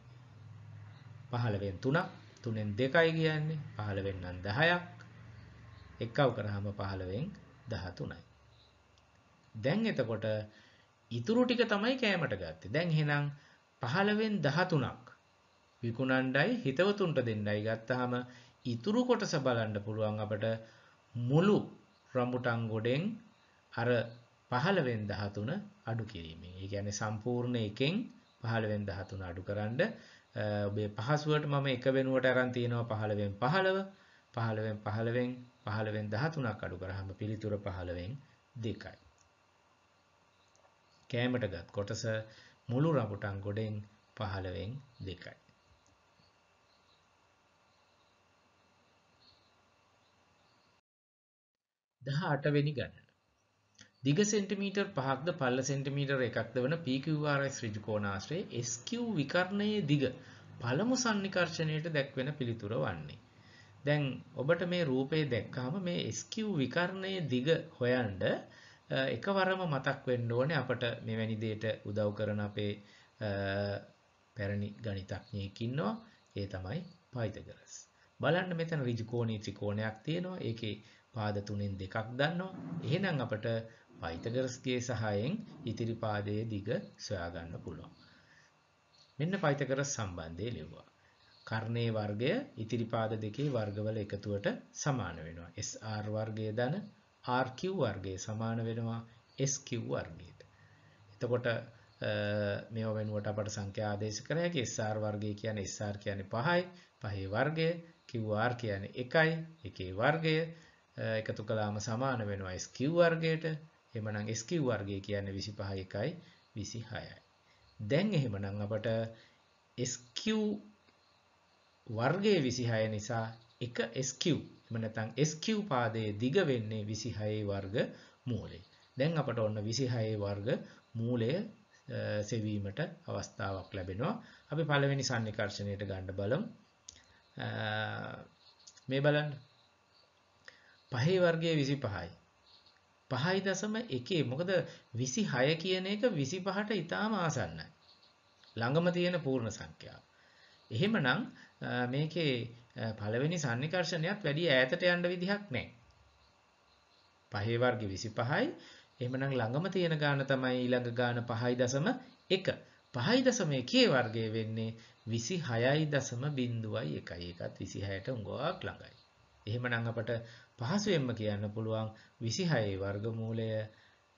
15ෙන් 3ක් තුනෙන් දෙකයි කියන්නේ 15ෙන් නම් 10ක් එක්කව කරාම 15ෙන් 13යි දැන් එතකොට ඉතුරු ටික තමයි කෑමට ගත්තේ දැන් එහෙනම් 15ෙන් 13ක් විකුණණ්ඩයි හිතවතුන්ට දෙන්නයි ගත්තාම ඉතුරු කොටස බලන්න පුළුවන් අපට මුළු රම්බුටන් ගොඩෙන් අර 15 වෙනි 13 අඩු කිරීමෙන්. ඒ කියන්නේ සම්පූර්ණ එකෙන් 15 වෙනි 13 අඩු කරන්න ඔබේ පහසුවට මම එක වෙනුවට අරන් තියෙනවා 15 වෙනි 15 15 වෙනි 15 වෙනි 15 වෙනි 13ක් අඩු කරාම පිළිතුර 15 වෙනි 2යි. කෑමටගත් කොටස මුළු රඹුටන් ගොඩෙන් 15 වෙනි 2යි. දහ අටවෙනි ගණන. දිග සෙන්ටිමීටර් පහක්ද පල්ල සෙන්ටිමීටර් එකක්ද වන PQRS ඍජු කෝණාශ්‍රයේ SQ විකර්ණයේ දිග පළමු සන්නිකර්ෂණයට දැක්වෙන පිළිතුර වන්නේ. දැන් ඔබට මේ රූපේ දැක්කාම මේ SQ විකර්ණයේ දිග හොයන්න එකවරම මතක් වෙන්න ඕනේ අපට මෙවැනි දෙයට උදව් කරන අපේ පැරණි ගණිතඥයෙක් ඉන්නවා. ඒ තමයි පයිතගරස්. බලන්න මෙතන ඍජු කෝණී ත්‍රිකෝණයක් තියෙනවා. ඒකේ පාද තුනෙන් දෙකක් දන්නවා. එහෙනම් අපට පයිතගරස්ගේ සහායෙන් ඉතිරි පාදයේ දිග සොයා ගන්න පුළුවන්. මෙන්න පයිතගරස් සම්බන්ධය ලිව්වා. කර්ණයේ වර්ගය ඉතිරි පාද දෙකේ වර්ගවල එකතුවට සමාන වෙනවා. SR වර්ගය ධන RQ වර්ගය සමාන වෙනවා SQ වර්ගයට. එතකොට මේව වෙනුවට අපට සංඛ්‍යා ආදේශ කර හැකි SR වර්ගය කියන්නේ SR කියන්නේ 5යි 5 වර්ගය QR කියන්නේ 1යි 1 වර්ගය එකතු කළාම සමාන වෙනවා SQ වර්ගයට. එහෙමනම් SQ වර්ගය කියන්නේ 25 1යි 26යි. දැන් එහෙමනම් අපට SQ වර්ගය 26 නිසා 1 SQ එහෙම නැත්නම් SQ පාදයේ දිග වෙන්නේ 26 වර්ග මූලය. දැන් අපට ඔන්න 26 වර්ග මූලය සෙවීමට අවස්ථාවක් ලැබෙනවා. අපි පළවෙනි සන්නිකර්ෂණයට ගන්න බලමු. මේ බලන්න පහේ වර්ගය 25යි. 5.1 මොකද 26 කියන එක 25ට ඊටාම ආසන්නයි. ළඟම තියෙන පූර්ණ සංඛ්‍යාව. එහෙමනම් මේකේ පළවෙනි සන්නිකර්ෂණයත් වැඩි ඈතට යන්න විදිහක් නැහැ. පහේ වර්ගය 25යි. එහෙමනම් ළඟම තියෙන ගාන තමයි ඊළඟ ගාන 5.1. 5.1 වර්ගය වෙන්නේ 26.01යි. ඒකත් 26ට උඟාවක් ළඟයි. එහෙමනම් අපට පහසුවෙන්ම කියන්න පුළුවන් 26 වර්ගමූලය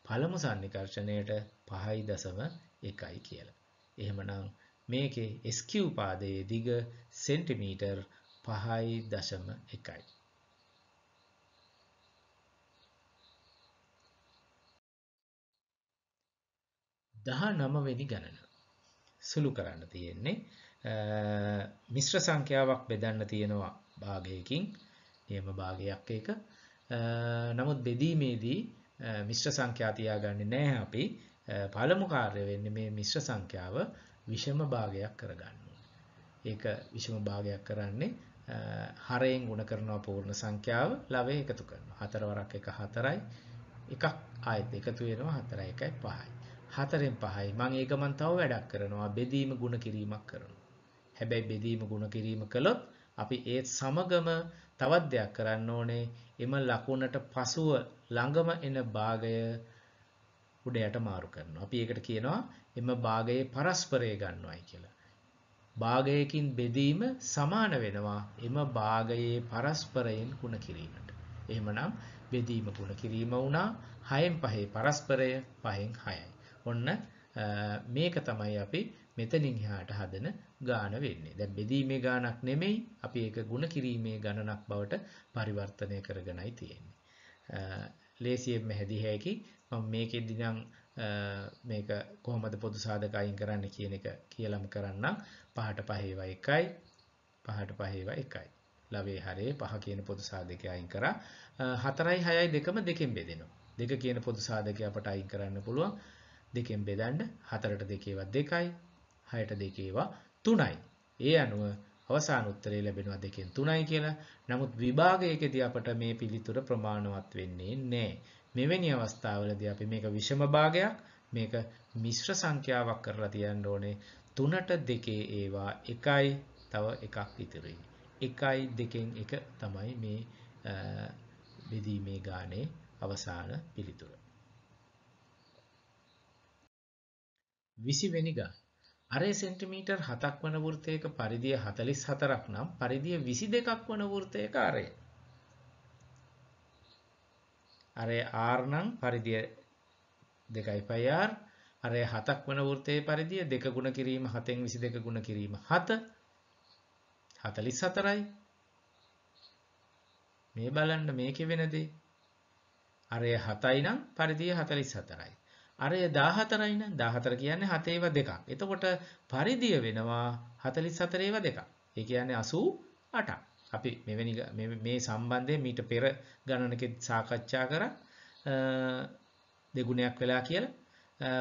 පළමු සන්නිකර්ෂණයට 5.1යි කියලා. එහෙමනම් මේකේ SQ පාදයේ දිග සෙන්ටිමීටර් 5.1යි. දහ නමවෙනි ගණන සුළු කරන්න තියෙන්නේ මිශ්‍ර සංඛ්‍යාවක් බෙදන්න තියෙනවා භාගයකින් නියම භාගයක් ඒක. නමුත් බෙදීමේදී මිශ්‍ර සංඛ්‍යා තියාගන්නේ නැහැ අපි. පළමු කාර්ය වෙන්නේ මේ මිශ්‍ර සංඛ්‍යාව විෂම භාගයක් කරගන්න ඒක විෂම භාගයක් කරන්නේ හරයෙන් ගුණ කරනවා පූර්ණ සංඛ්‍යාව ලවයේ එකතු කරනවා. හතර වරක් එක හතරයි. එකක් ආයෙත් එකතු වෙනවා 4 1යි 5යි. 4ෙන් 5යි. මම ඒක මන් තව වැඩක් කරනවා. බෙදීම ගුණ කිරීමක් කරනවා. හැබැයි බෙදීම ගුණ කිරීම කළොත් අපි ඒත් සමගම තවත් දෙයක් කරන්න ඕනේ එම ලකුණට පසුව ළඟම එන භාගය උඩයට මාරු කරනවා. අපි ඒකට කියනවා එම භාගයේ පරස්පරය ගන්නවයි කියලා. භාගයකින් බෙදීම සමාන වෙනවා එම භාගයේ පරස්පරයෙන් ಗುಣ කිරීමට. එහෙමනම් බෙදීම ಗುಣ කිරීම වුණා 6න් 5 පරස්පරය 5න් 6යි. ඔන්න මේක තමයි අපි මෙතනින් එහාට හදන ගාන වෙන්නේ. දැන් බෙදීමේ ගානක් නෙමෙයි අපි ඒක ಗುಣ කිරීමේ ගණනක් බවට පරිවර්තනය කරගෙනයි තියෙන්නේ. ලේසියෙන්ම හැදී හැකි මම මේකෙදි නම් මේක කොහොමද පොදු සාධක අයින් කරන්න කියන එක කියලාම කරන්නම්. පහට පහේවා එකයි පහට පහේවා එකයි. ලවේ හරේ පහ කියන පොදු සාධකය අයින් කරා. 4යි 6යි දෙකම දෙකෙන් බෙදෙනවා. දෙක කියන පොදු සාධකය අපට අයින් කරන්න පුළුවන්. දෙකෙන් බෙදන්න 4ට 2 ඒවා 2යි 6ට 2 ඒවා 3යි. ඒ අනුව අවසාන උත්තරේ ලැබෙනවා දෙකෙන් 3යි කියලා. නමුත් විභාගයකදී අපට මේ පිළිතුර ප්‍රමාණවත් වෙන්නේ නැහැ. මෙවැනි අවස්ථාවලදී අපි මේක විෂම භාගයක් මේක මිශ්‍ර සංඛ්‍යාවක් කරලා තියන්න ඕනේ. 3ට 2 ඒවා 1යි තව එකක් ඉතුරුයි. 1යි 2කින් 1 තමයි මේ බෙදීමේ ගානේ අවසාන පිළිතුර. 20 වෙනි ගාන අරේ සෙන්ටිමීටර් 7ක් වන වෘත්තයක පරිධිය 44ක් නම් පරිධිය 22ක් වන වෘත්තයක අරය. අරේ R නම් පරිධිය 2πr අරේ 7ක් වන වෘත්තයේ පරිධිය 2 ගුණ කිරීම 7න් 22 ගුණ කිරීම 7 44යි. මේ බලන්න මේකේ වෙන දේ. අරේ 7යි නම් පරිධිය 44යි. අරය 14යි නම් 14 කියන්නේ 7 ඒවා දෙකක්. එතකොට පරිධිය වෙනවා 44 ඒවා දෙකක්. ඒ කියන්නේ 88ක්. අපි මෙවැනි මේ සම්බන්ධයෙන් මීට පෙර ගණනකෙත් සාකච්ඡා කරා දෙගුණයක් වෙලා කියලා.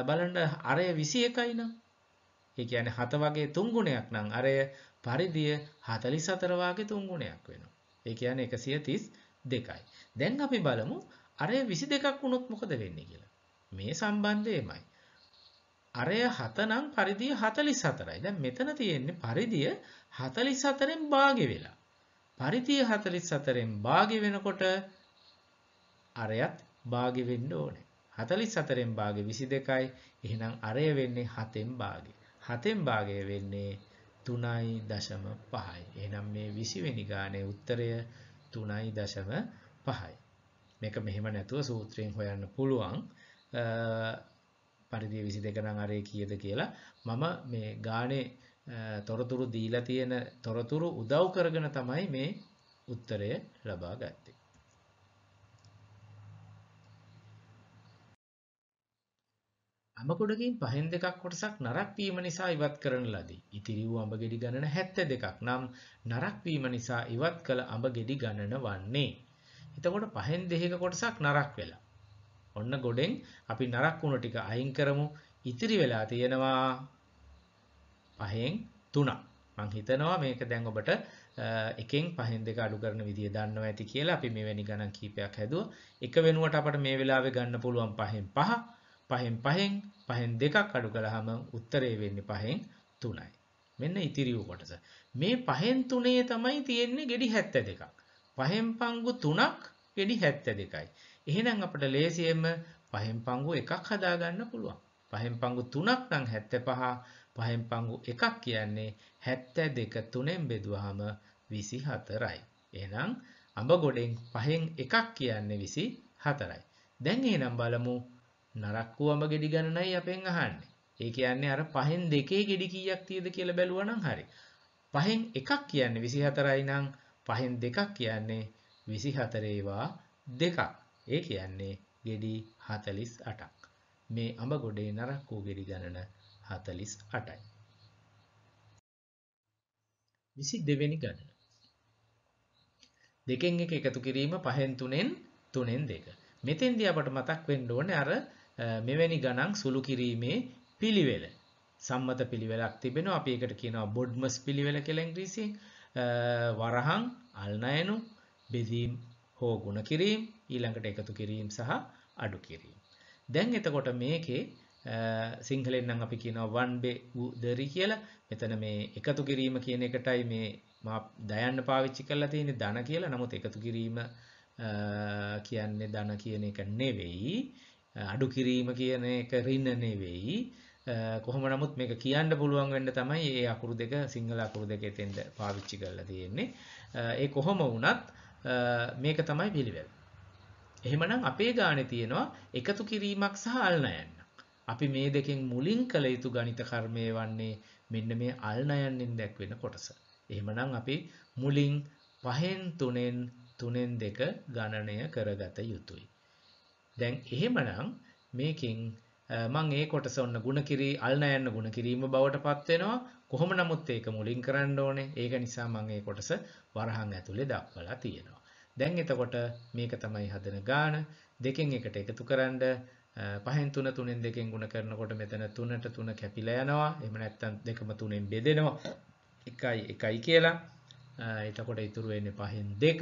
බලන්න අරය 21යි නම් ඒ කියන්නේ 7 වගේ 3 ගුණයක් නම් අරය පරිධිය 44 වගේ 3 ගුණයක් වෙනවා. ඒ කියන්නේ 132යි. දැන් අපි බලමු අරය 22ක් වුණොත් මොකද වෙන්නේ කියලා. මේ සම්බන්ධයමයි. අරය හතනම් පරිදිය හතලිස් හතරයි දැ මෙතන තියෙන්නේ පරිදිය හතලිස් හතරෙන් භාග වෙලා. පරිතිය හතලිස් හතරෙන් භාග වෙනකොට අරයත් භාගවෙන්න ඕනේ. හතලිස් හතරෙන් භාග විසි දෙකයි එහෙනම් අරය වෙන්නේ හතෙන් භාග. හතෙන් භාගය වෙන්නේ තුනයි දශම පහයි. එහනම් මේ විසිවෙනි ගානය උත්තරය තුනයි දශම පහයි. මේක මෙහෙම නැතුව සූත්‍රයෙන් හොයන්න පුළුවන්. පරිදි 22 නම් අරේ කීයද කියලා මම මේ ගානේ තොරතුරු දීලා තියෙන තොරතුරු උදව් කරගෙන තමයි මේ උත්තරය ලබා ගත්තේ. අඹකොඩකින් පහෙන් දෙකක් කොටසක් නරක් වීම නිසා ඉවත් කරන ලදී. ඉතිරි වූ අඹ ගෙඩි ගණන 72ක් නම් නරක් වීම නිසා ඉවත් කළ අඹ ගෙඩි ගණන වන්නේ. එතකොට පහෙන් දෙකක කොටසක් නරක් වෙලා. ඔන්න ගොඩෙන් අපි නරක් වුණ ටික අයින් කරමු. ඉතිරි වෙලා තියෙනවා පහෙන් 3ක්. මම හිතනවා මේක දැන් ඔබට එකෙන් පහෙන් දෙක අඩු කරන විදිය දන්නව ඇති කියලා අපි මෙවැනි ගණන් කීපයක් හැදුවා. එක වෙනුවට අපට මේ වෙලාවේ ගන්න පුළුවන් පහෙන් 5, පහෙන් 5න්, පහෙන් දෙකක් අඩු කළාම උත්තරේ වෙන්නේ පහෙන් 3යි. මෙන්න ඉතිරි වූ කොටස. මේ පහෙන් 3 තමයි තියෙන්නේ ගෙඩි 72ක්. පහෙන් පංගු 3ක් ගෙඩි 72යි. එහෙනම් අපිට ලේසියෙන්ම පහෙන් පංගු එකක් හදාගන්න පුළුවන්. පහෙන් පංගු 3ක් නම් 75, පහෙන් පංගු එකක් කියන්නේ 72 3ෙන් බෙදුවහම 24යි. එහෙනම් අඹ ගොඩෙන් පහෙන් එකක් කියන්නේ 24යි. දැන් එහෙනම් බලමු නරක්කු අඹ ගෙඩි ගණනයි අපෙන් අහන්නේ. ඒ කියන්නේ අර පහෙන් දෙකේ ගෙඩි කීයක් තියෙද කියලා බැලුවා නම් හරි. පහෙන් එකක් කියන්නේ 24යි නම් පහෙන් දෙකක් කියන්නේ 24 ඒවා දෙකක්. ඒ කියන්නේ ගෙඩි 48ක්. මේ අඹ ගොඩේ නරක් වූ ගෙඩි ගණන 48යි. 22 වෙනි ගණන. දෙකෙන් එක එකතු කිරීම පහෙන් තුනෙන් තුනෙන් දෙක. මෙතෙන්දී අපට මතක් වෙන්න ඕනේ අර මෙවැනි ගණන් සුළු කිරීමේ පිළිවෙල. සම්මත පිළිවෙලක් තිබෙනවා අපි ඒකට කියනවා බොඩ්මස් පිළිවෙල කියලා ඉංග්‍රීසියෙන් වරහන් අල්නයනු බෙදීම් හෝ ගුණ කිරීම ඊළඟට එකතු කිරීම සහ අඩු කිරීම. දැන් එතකොට මේකේ සිංහලෙන් නම් අපි කියනවා one way උදරි කියලා. මෙතන මේ එකතු කිරීම කියන එකටයි මේ මා දයන්න පාවිච්චි කරලා තියෙන්නේ ධන කියලා. නමුත් එකතු කිරීම කියන්නේ ධන කියන එක නෙවෙයි. අඩු කිරීම කියන එක රින නෙවෙයි. කොහොම නමුත් මේක කියන්න පුළුවන් වෙන්න තමයි මේ අකුරු දෙක සිංහල අකුරු දෙක එතෙන්ද පාවිච්චි කරලා තියෙන්නේ. ඒ කොහොම වුණත් මේක තමයි පිළිවෙල. එහෙමනම් අපේ ගානේ තියෙනවා එකතු කිරීමක් සහ අල්නයන්. අපි මේ දෙකෙන් මුලින් කළ යුතු ගණිත කර්මය වන්නේ මෙන්න මේ අල්නයන්ෙන් දැක්වෙන කොටස. එහෙමනම් අපි මුලින් පහෙන් තුනෙන් තුනෙන් දෙක ගණනය කරගත යුතුයි. දැන් එහෙමනම් මේකින් මං ඒ කොටස ඔන්න ಗುಣ කිරී අල්නයන්න ಗುಣ කිරීම බවට පත් වෙනවා. කොහොම නමුත් ඒක මුලින් කරන්න ඕනේ. ඒක නිසා මම මේ කොටස වරහන් ඇතුලේ දක්වලා තියෙනවා. දැන් එතකොට මේක තමයි හදන ගාන දෙකෙන් එකට එකතු කරන්ඩ පහෙන් තුන තුනෙන් දෙකෙන් ගුණ කරනකොට මෙතන තුනට තුන කැපිලා යනවා. එහෙම නැත්නම් දෙකම තුනෙන් බෙදෙනවා. එකයි එකයි කියලා. එතකොට ඉතුරු වෙන්නේ පහෙන් දෙක.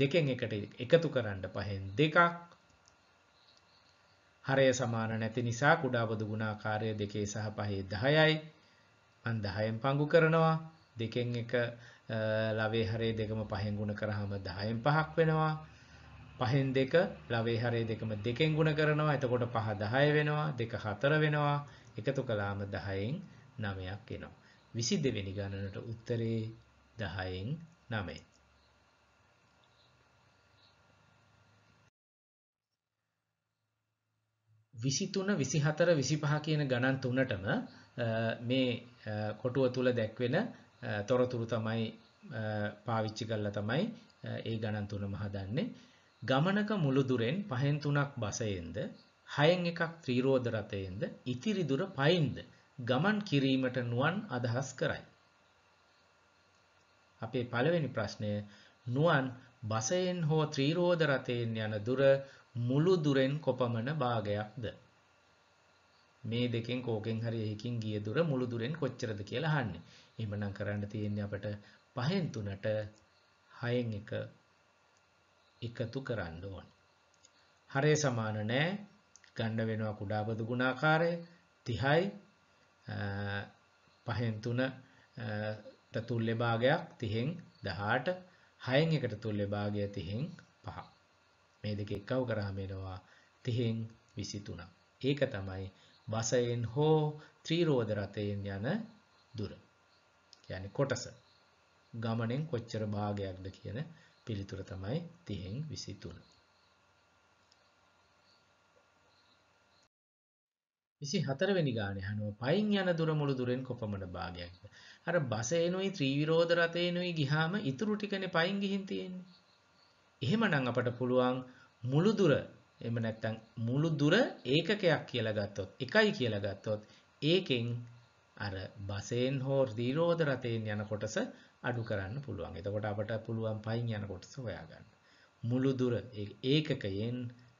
දෙකෙන් එකට එකතු කරන්න පහෙන් දෙකක්. හරය සමාන නැති නිසා කුඩා බදු ගුණාකාරය දෙකේ සහ පහේ 10යි අන් 10න් පංගු කරනවා දෙකෙන් එක ලවේ හරේ දෙකම පහෙන් ගුණ කරාම 10න් පහක් වෙනවා පහෙන් දෙක ලවේ හරේ දෙකම දෙකෙන් ගුණ කරනවා එතකොට පහ 10 වෙනවා දෙක 4 වෙනවා එකතු කළාම 10න් 9ක් එනවා 22 වෙනි ගණනට උත්තරේ 10න් 9යි විසිතුන විසිහතර විසිපහ කියන ගණන් තුනටම මේ කොටුව තුල දැක්වෙන තොරතුරු තමයි පාවිච්චි කරලා තමයි ඒ ගණන් තුනම හදන්නේ. ගමනක මුළු දුරෙන් පහෙන් තුනක් බසයෙන්ද, හයෙන් එකක් ත්‍රිරෝද රථයෙන්ද, ඉතිරි දුර පයින්ද ගමන් කිරීමට නුවන් අදහස් කරයි. අපේ පළවෙනි ප්‍රශ්නය නුවන් බසයෙන් හෝ ත්‍රිරෝද රථයෙන් යන දුර මුළු දුරෙන් කොපමණ භාගයක්ද? මේ දෙකෙන් කෝකෙන් හරි එකකින් ගිය දුර මුළු දුරෙන් කොච්චරද කියලා අහන්නේ. එහෙමනම් කරන්න තියෙන්නේ අපට පහෙන් තුනට හයෙන් එක එකතු කරන්න ඕන. හරය සමාන නෑ. ගන්න වෙනවා කුඩා බදු ගුණාකාරය 30යි පහෙන් තුන ට තුල්්‍ය භාගයක් 30න් 18 හයෙන් එකට තුල්්‍ය භාගය 30න් 5. මේ දෙක එකව කරාම එනවා 30න් 23. ඒක තමයි බසයෙන් හෝ ත්‍රිරෝද රථයෙන් යන දුර. කියන්නේ කොටස. ගමනෙන් කොච්චර භාගයක්ද කියන පිළිතුර තමයි 30න් 23. 24 වෙනි ගානේ අහනවා පයින් යන දුර මුළු දුරෙන් කොපමණ භාගයක්ද? අර බසේනොයි ත්‍රිවිරෝධ රථේනොයි ගිහාම ඉතුරු ටිකනේ පයින් ගිහින් තියෙන්නේ. එහෙමනම් අපට පුළුවන් මුළු දුර එහෙම නැත්නම් මුළු දුර ඒකකයක් කියලා ගත්තොත් එකයි කියලා ගත්තොත් ඒකෙන් අර බසෙන් හෝ නිරෝධ රතෙන් යන කොටස අඩු කරන්න පුළුවන්. එතකොට අපට පුළුවන් පයින් යන කොටස හොයාගන්න. මුළු දුර ඒකකයෙන්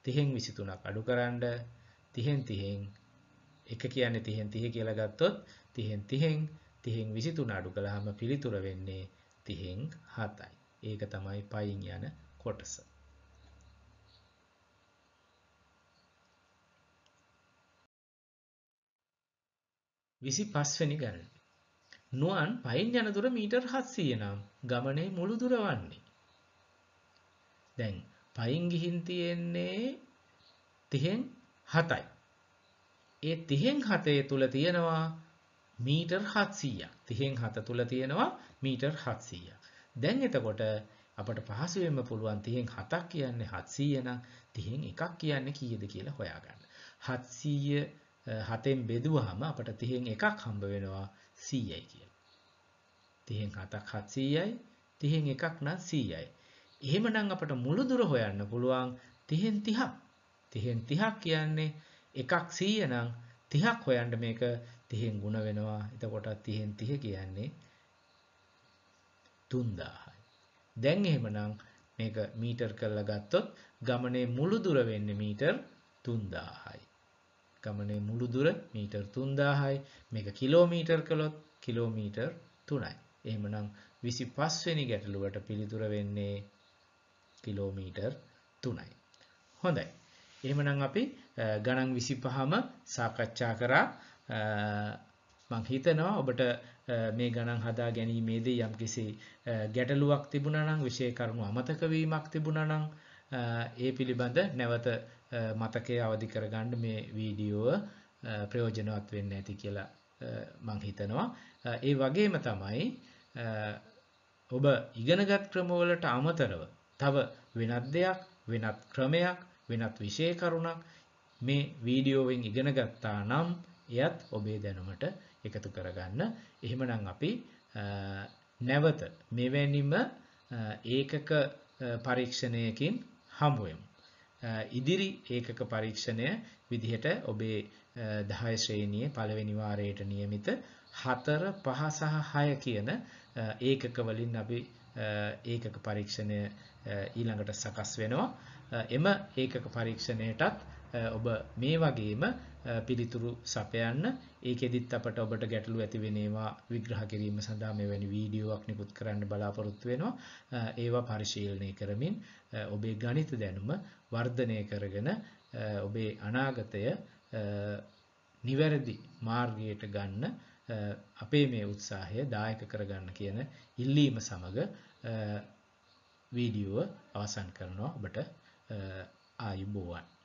30න් 23ක් අඩුකරනද 30න් 30න් එක කියන්නේ 30න් 30 කියලා ගත්තොත් 30න් 30න් 30න් 23 අඩු කළාම පිළිතුර වෙන්නේ 30න් 7යි. ඒක තමයි පයින් යන කොටස. විසි පස්වැනි ගන්න. නුවන් පයින් යනදුර මීටර් හත්සීය නම් ගමනේ මුළු දුරවන්නේ. දැන් පයින් ගිහින් තියෙන්නේ තිහෙන් හතයි. ඒ තිහෙන් හතය තුළ තියෙනවා මීටර් හත්සීය තිහෙන් හත තුළ තියෙනවා මීටර් හත්සීය. දැන් එතකොට අපට පහසුවෙන්ම පුළුවන් තියෙන් හතක් කියන්නේ හත්සීය නම් තියෙන් එකක් කියන්නේ කීයද කියලා හොයාගන්න. හත්සීය හතෙන් බෙදුවහම අපට 30න් එකක් හම්බ වෙනවා 100යි කියලා. 30න් 7ක් 700යි 30න් එකක් නම් 100යි. එහෙමනම් අපට මුළු දුර හොයන්න පුළුවන් 30න් 30ක්. 30න් 30ක් කියන්නේ එකක් 100 නම් 30ක් හොයන්න මේක 30න් ගුණ වෙනවා. එතකොට 30න් 30 කියන්නේ 3000යි. දැන් එහෙමනම් මේක මීටර් කරලා ගත්තොත් ගමනේ මුළු දුර වෙන්නේ මීටර් 3000යි. ගමනේ මුළු දුර මීටර් 3000යි. මේක කිලෝමීටර් කළොත් කිලෝමීටර් 3යි. එහෙමනම් 25 වෙනි ගැටලුවට පිළිතුර වෙන්නේ කිලෝමීටර් 3යි. හොඳයි. එහෙමනම් අපි ගණන් 25ම සාකච්ඡා කරා. මම හිතනවා ඔබට මේ ගණන් හදා ගැනීමේදී යම්කිසි ගැටලුවක් තිබුණා නම් විශේෂ කරුණු අමතක වීමක් තිබුණා නම් ඒ පිළිබඳ නැවත මතකය අවදි කරගන්න මේ වීඩියෝව ප්‍රයෝජනවත් වෙන්න ඇති කියලා මං හිතනවා. ඒ වගේම තමයි ඔබ ඉගෙනගත් ක්‍රමවලට අමතරව තව වෙනත් දෙයක් වෙනත් ක්‍රමයක් වෙනත් විෂය කරුණක් මේ වීඩියෝවෙන් ඉගෙන ගත්තා නම් එයත් ඔබේ දැනුමට එකතු කරගන්න. එහෙමනම් අපි නැවත මෙවැනිම ඒකක පරීක්ෂණයකින් හමුවෙමු. ඉදිරි ඒකක පරීක්ෂණය විදිහට ඔබේ 10 ශ්‍රේණියේ පළවෙනි වාරයට නියමිත 4 5 සහ 6 කියන ඒකක වලින් අපි ඒකක පරීක්ෂණය ඊළඟට සකස් වෙනවා. එම ඒකක පරීක්ෂණයටත් ඔබ මේ වගේම පිළිතුරු සපයන්න ඒකෙදිත් අපට ඔබට ගැටලු ඇති වෙනවා විග්‍රහ කිරීම සඳහා මෙවැනි වීඩියෝවක් නිකුත් කරන්න බලාපොරොත්තු වෙනවා ඒවා පරිශීලනය කරමින් ඔබේ ගණිත දැනුම වර්ධනය කරගෙන ඔබේ අනාගතය නිවැරදි මාර්ගයට ගන්න අපේ මේ උත්සාහය දායක කරගන්න කියන ඉල්ලීම සමග වීඩියෝ අවසන් කරනවා ඔබට ආයුබෝවන්